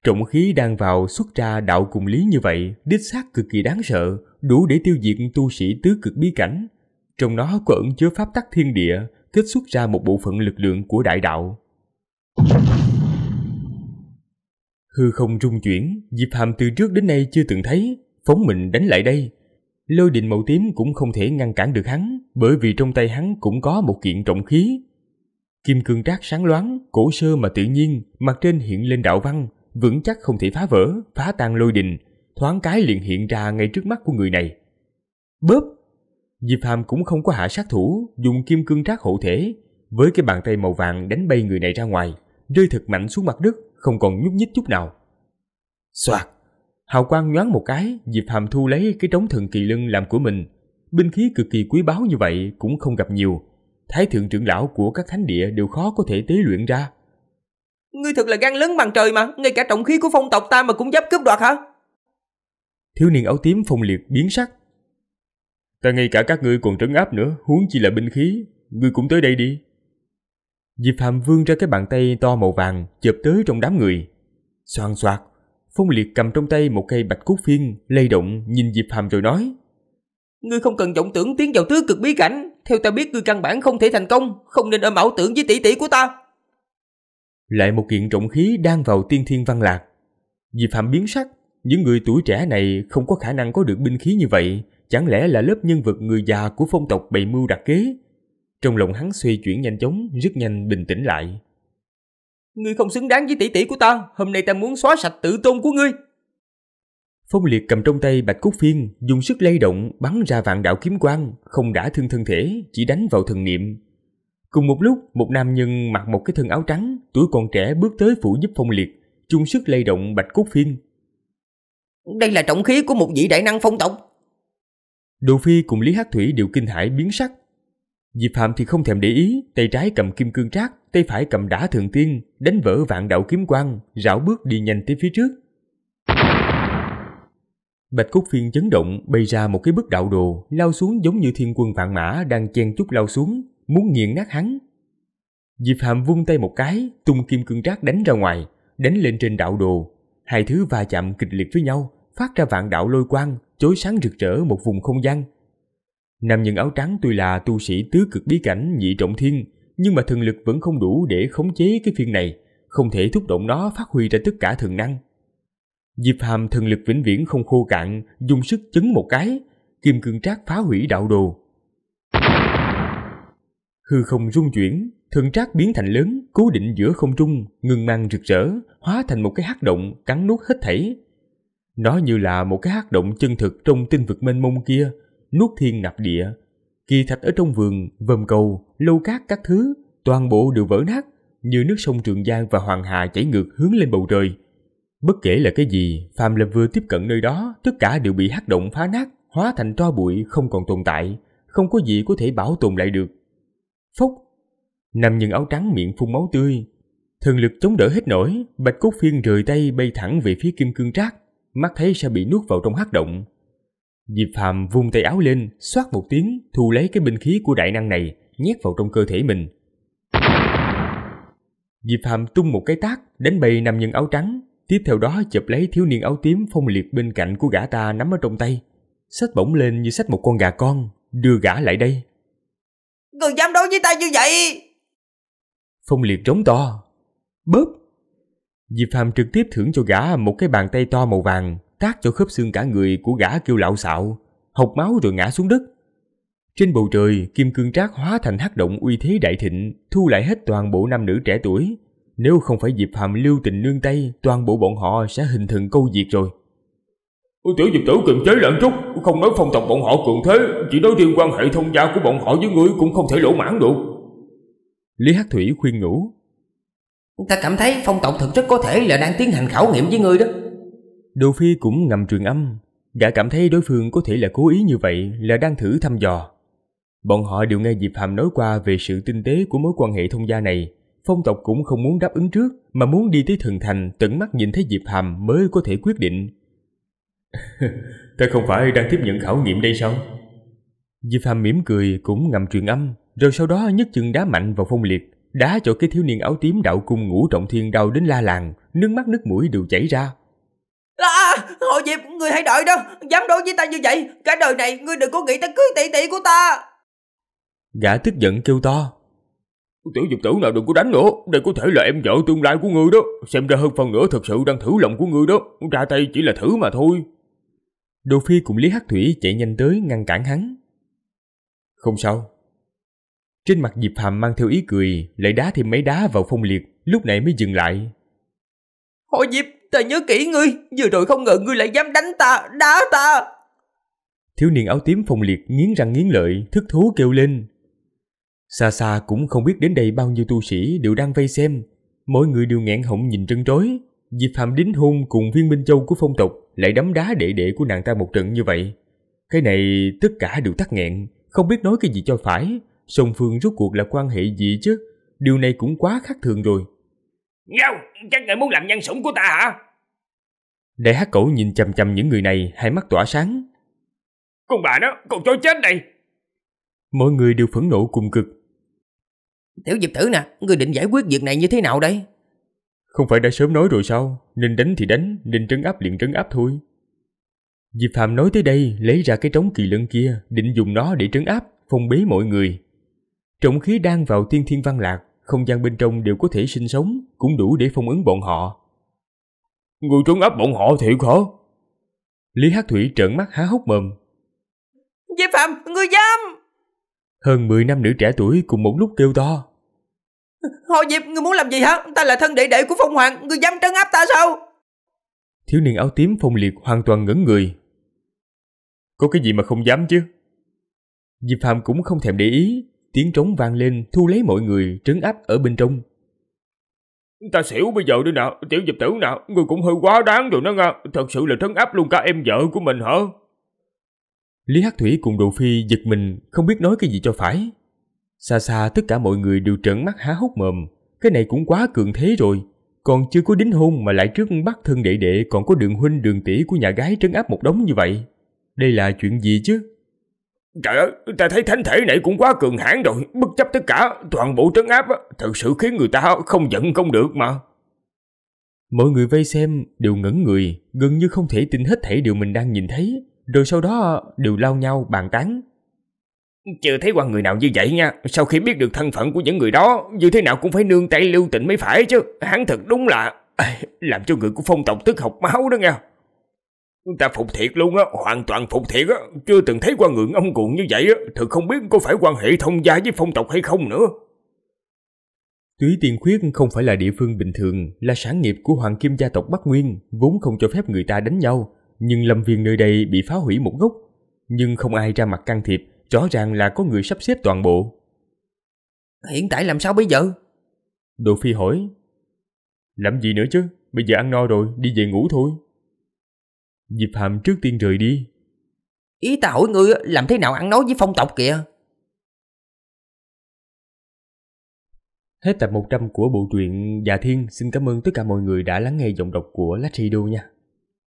Trọng khí đang vào xuất ra đạo cùng lý như vậy, đích xác cực kỳ đáng sợ, đủ để tiêu diệt tu sĩ tứ cực bí cảnh. Trong nó có ẩn chứa pháp tắc thiên địa, kết xuất ra một bộ phận lực lượng của đại đạo. Hư không rung chuyển, Diệp Hàm từ trước đến nay chưa từng thấy, phóng mình đánh lại đây. Lôi đình màu tím cũng không thể ngăn cản được hắn, bởi vì trong tay hắn cũng có một kiện trọng khí. Kim cương trác sáng loáng, cổ sơ mà tự nhiên, mặt trên hiện lên đạo văn, vững chắc không thể phá vỡ, phá tan lôi đình, thoáng cái liền hiện ra ngay trước mắt của người này. Bóp! Diệp Phàm cũng không có hạ sát thủ, dùng kim cương trác hộ thể, với cái bàn tay màu vàng đánh bay người này ra ngoài, rơi thật mạnh xuống mặt đất, không còn nhúc nhích chút nào. Soạt! Hào quang nhoáng một cái, Diệp Phàm thu lấy cái trống thần kỳ lưng làm của mình. Binh khí cực kỳ quý báu như vậy cũng không gặp nhiều, thái thượng trưởng lão của các thánh địa đều khó có thể tế luyện ra. Ngươi thật là gan lớn bằng trời mà, ngay cả trọng khí của phong tộc ta mà cũng dám cướp đoạt hả? Thiếu niên áo tím phong liệt biến sắc. Ta ngay cả các ngươi còn trấn áp nữa, huống chi là binh khí, ngươi cũng tới đây đi. Diệp Phạm vươn ra cái bàn tay to màu vàng chộp tới trong đám người. Xoan xoạt, Phong Liệt cầm trong tay một cây bạch cốt phiên, lay động nhìn Diệp Phạm rồi nói: "Ngươi không cần vọng tưởng tiến vào tứ cực bí cảnh, theo ta biết ngươi căn bản không thể thành công, không nên ôm ảo tưởng với tỷ tỷ của ta. Lại một kiện trọng khí đang vào tiên thiên văn lạc. Diệp Phạm biến sắc, những người tuổi trẻ này không có khả năng có được binh khí như vậy, chẳng lẽ là lớp nhân vật người già của phong tộc bày mưu đặt kế? Trong lòng hắn suy chuyển nhanh chóng, rất nhanh bình tĩnh lại. Ngươi không xứng đáng với tỷ tỷ của ta, hôm nay ta muốn xóa sạch tự tôn của ngươi. Phong Liệt cầm trong tay bạch cốt phiên, dùng sức lay động bắn ra vạn đạo kiếm quang, không đã thương thân thể, chỉ đánh vào thần niệm. Cùng một lúc, một nam nhân mặc một cái thân áo trắng, tuổi còn trẻ bước tới phụ giúp Phong Liệt, chung sức lay động bạch cốt phiên. Đây là trọng khí của một vị đại năng phong tộc. Đồ Phi cùng Lý Hắc Thủy đều kinh hãi biến sắc. Diệp Phạm thì không thèm để ý, tay trái cầm kim cương trác, tay phải cầm đá thượng tiên, đánh vỡ vạn đạo kiếm quang, rảo bước đi nhanh tới phía trước. Bạch Cúc Phiên chấn động bay ra một cái bức đạo đồ, lao xuống giống như thiên quân vạn mã đang chen chút lao xuống, muốn nghiền nát hắn. Diệp Hàm vung tay một cái, tung kim cương trác đánh ra ngoài, đánh lên trên đạo đồ. Hai thứ va chạm kịch liệt với nhau, phát ra vạn đạo lôi quang, chối sáng rực rỡ một vùng không gian. Nam nhân áo trắng tuy là tu sĩ tứ cực bí cảnh nhị trọng thiên, nhưng mà thần lực vẫn không đủ để khống chế cái phiên này, không thể thúc động nó phát huy ra tất cả thần năng. Diệp Hàm thần lực vĩnh viễn không khô cạn, dùng sức chấn một cái, kim cương trác phá hủy đạo đồ. Hư không rung chuyển, thần trác biến thành lớn, cố định giữa không trung, ngừng mang rực rỡ, hóa thành một cái hắc động cắn nuốt hết thảy. Nó như là một cái hắc động chân thực trong tinh vực mênh mông kia, nuốt thiên nạp địa. Kỳ thạch ở trong vườn, vầm cầu, lâu cát các thứ, toàn bộ đều vỡ nát, như nước sông Trường Giang và Hoàng Hà chảy ngược hướng lên bầu trời, Bất kể là cái gì, phàm là vừa tiếp cận nơi đó, tất cả đều bị hắc động phá nát, hóa thành tro bụi không còn tồn tại, không có gì có thể bảo tồn lại được. phúc nằm nhân áo trắng miệng phun máu tươi. Thần lực chống đỡ hết nổi, bạch cốt phiên rời tay bay thẳng về phía kim cương trác, mắt thấy sẽ bị nuốt vào trong hắc động. Diệp Phàm vung tay áo lên, xoát một tiếng, thu lấy cái binh khí của đại năng này, nhét vào trong cơ thể mình. Diệp Phàm tung một cái tác, đánh bay nằm nhân áo trắng, tiếp theo đó chụp lấy thiếu niên áo tím phong liệt bên cạnh của gã ta nắm ở trong tay, xách bổng lên như xách một con gà con, đưa gã lại đây. Người dám đối với ta như vậy? Phong liệt trống to. Bớp! Diệp Phàm trực tiếp thưởng cho gã một cái bàn tay to màu vàng, tác cho khớp xương cả người của gã kêu lạo xạo, hộc máu rồi ngã xuống đất. Trên bầu trời, kim cương trác hóa thành hắc động uy thế đại thịnh, thu lại hết toàn bộ nam nữ trẻ tuổi, nếu không phải dịp Hàm lưu tình nương tay, toàn bộ bọn họ sẽ hình thần câu diệt rồi. Ôi, tiểu Diệp tử kiềm chế lại chút, không nói phong tộc bọn họ cường thế, chỉ nói riêng quan hệ thông gia của bọn họ với ngươi cũng không thể lỗ mãn được. Lý Hắc Thủy khuyên nhủ. Ta cảm thấy phong tộc thực chất có thể là đang tiến hành khảo nghiệm với ngươi đó. Đồ Phi cũng ngầm truyền âm, gã cảm thấy đối phương có thể là cố ý như vậy là đang thử thăm dò. Bọn họ đều nghe dịp Hàm nói qua về sự tinh tế của mối quan hệ thông gia này, Phong tộc cũng không muốn đáp ứng trước mà muốn đi tới thần thành tận mắt nhìn thấy Diệp Hàm mới có thể quyết định. Ta không phải đang tiếp nhận khảo nghiệm đây sao? Diệp Hàm mỉm cười cũng ngầm truyền âm, rồi sau đó nhấc chân đá mạnh vào phong liệt, đá cho cái thiếu niên áo tím đạo cung ngũ trọng thiên đau đến la làng, nước mắt nước mũi đều chảy ra. À, họ Diệp, người hãy đợi đó, dám đối với ta như vậy, cả đời này ngươi đừng có nghĩ ta cưới tỷ tỷ của ta. Gã tức giận kêu to. Tiểu dục tử nào đừng có đánh nữa, đây có thể là em vợ tương lai của ngươi đó, xem ra hơn phần nữa thật sự đang thử lòng của ngươi đó, ra tay chỉ là thử mà thôi. Đồ Phi cùng Lý Hắc Thủy chạy nhanh tới ngăn cản hắn. Không sao. Trên mặt Diệp Hàm mang theo ý cười, lại đá thêm mấy đá vào phong liệt, lúc này mới dừng lại. Hồ Diệp, ta nhớ kỹ ngươi, vừa rồi không ngờ ngươi lại dám đánh ta, đá ta. Thiếu niên áo tím phong liệt nghiến răng nghiến lợi, thức thú kêu lên. Xa xa cũng không biết đến đây bao nhiêu tu sĩ đều đang vây xem, mỗi người đều nghẹn họng nhìn trân trối. Diệp Phạm đính hôn cùng viên Minh Châu của phong tộc lại đấm đá đệ đệ của nàng ta một trận như vậy. Cái này tất cả đều tắc nghẹn, không biết nói cái gì cho phải, song phương rốt cuộc là quan hệ gì chứ, điều này cũng quá khác thường rồi. Nhau, các người muốn làm nhân sủng của ta hả? Đại hát cẩu nhìn chầm chầm những người này, hai mắt tỏa sáng. Con bà nó, còn chối chết đây. Mọi người đều phẫn nộ cùng cực, Tiểu Diệp Tử nè, ngươi định giải quyết việc này như thế nào đây? Không phải đã sớm nói rồi sao? Nên đánh thì đánh, nên trấn áp liền trấn áp thôi. Diệp Phạm nói tới đây, lấy ra cái trống kỳ lân kia, định dùng nó để trấn áp, phong bế mọi người. Trọng khí đang vào thiên thiên văn lạc, không gian bên trong đều có thể sinh sống, cũng đủ để phong ấn bọn họ. Người trấn áp bọn họ thiệt hả? Lý Hắc Thủy trợn mắt há hốc mồm. Diệp Phạm, người dám! Hơn 10 nam nữ trẻ tuổi cùng một lúc kêu to. Hồ Diệp, ngươi muốn làm gì hả? Ta là thân đệ đệ của Phong Hoàng, ngươi dám trấn áp ta sao? Thiếu niên áo tím phong liệt hoàn toàn ngẩn người. Có cái gì mà không dám chứ? Diệp Phạm cũng không thèm để ý, tiếng trống vang lên thu lấy mọi người trấn áp ở bên trong. Ta xỉu bây giờ đi nào, tiểu Diệp tử nào, ngươi cũng hơi quá đáng rồi đó nha, thật sự là trấn áp luôn cả em vợ của mình hả? Lý Hắc Thủy cùng Đồ Phi giật mình không biết nói cái gì cho phải. Xa xa tất cả mọi người đều trợn mắt há hốc mồm, cái này cũng quá cường thế rồi. Còn chưa có đính hôn mà lại trước bắt thân đệ đệ còn có đường huynh đường tỷ của nhà gái trấn áp một đống như vậy. Đây là chuyện gì chứ? Trời ơi, ta thấy thánh thể này cũng quá cường hãn rồi, bất chấp tất cả, toàn bộ trấn áp, thật sự khiến người ta không giận không được mà. Mọi người vây xem đều ngẩn người, gần như không thể tin hết thảy điều mình đang nhìn thấy rồi sau đó đều lao nhau bàn tán. Chưa thấy qua người nào như vậy nha, sau khi biết được thân phận của những người đó, như thế nào cũng phải nương tay lưu tịnh mới phải chứ, hắn thật đúng là làm cho người của phong tộc tức học máu đó nha. Ta phục thiệt luôn á, hoàn toàn phục thiệt á, chưa từng thấy qua người ông cuộn như vậy á, thật không biết có phải quan hệ thông gia với phong tộc hay không nữa. Túy tiền Khuyết không phải là địa phương bình thường, là sản nghiệp của Hoàng Kim gia tộc Bắc Nguyên, vốn không cho phép người ta đánh nhau, nhưng lâm viên nơi đây bị phá hủy một gốc, nhưng không ai ra mặt can thiệp, rõ ràng là có người sắp xếp toàn bộ. Hiện tại làm sao bây giờ? Đồ Phi hỏi. Làm gì nữa chứ, bây giờ ăn no rồi, đi về ngủ thôi. Diệp Hàm trước tiên rời đi. Ý ta hỏi ngươi làm thế nào ăn nói với phong tộc kìa. Hết tập 100 của bộ truyện Dạ Thiên. Xin cảm ơn tất cả mọi người đã lắng nghe giọng đọc của Lachido nha.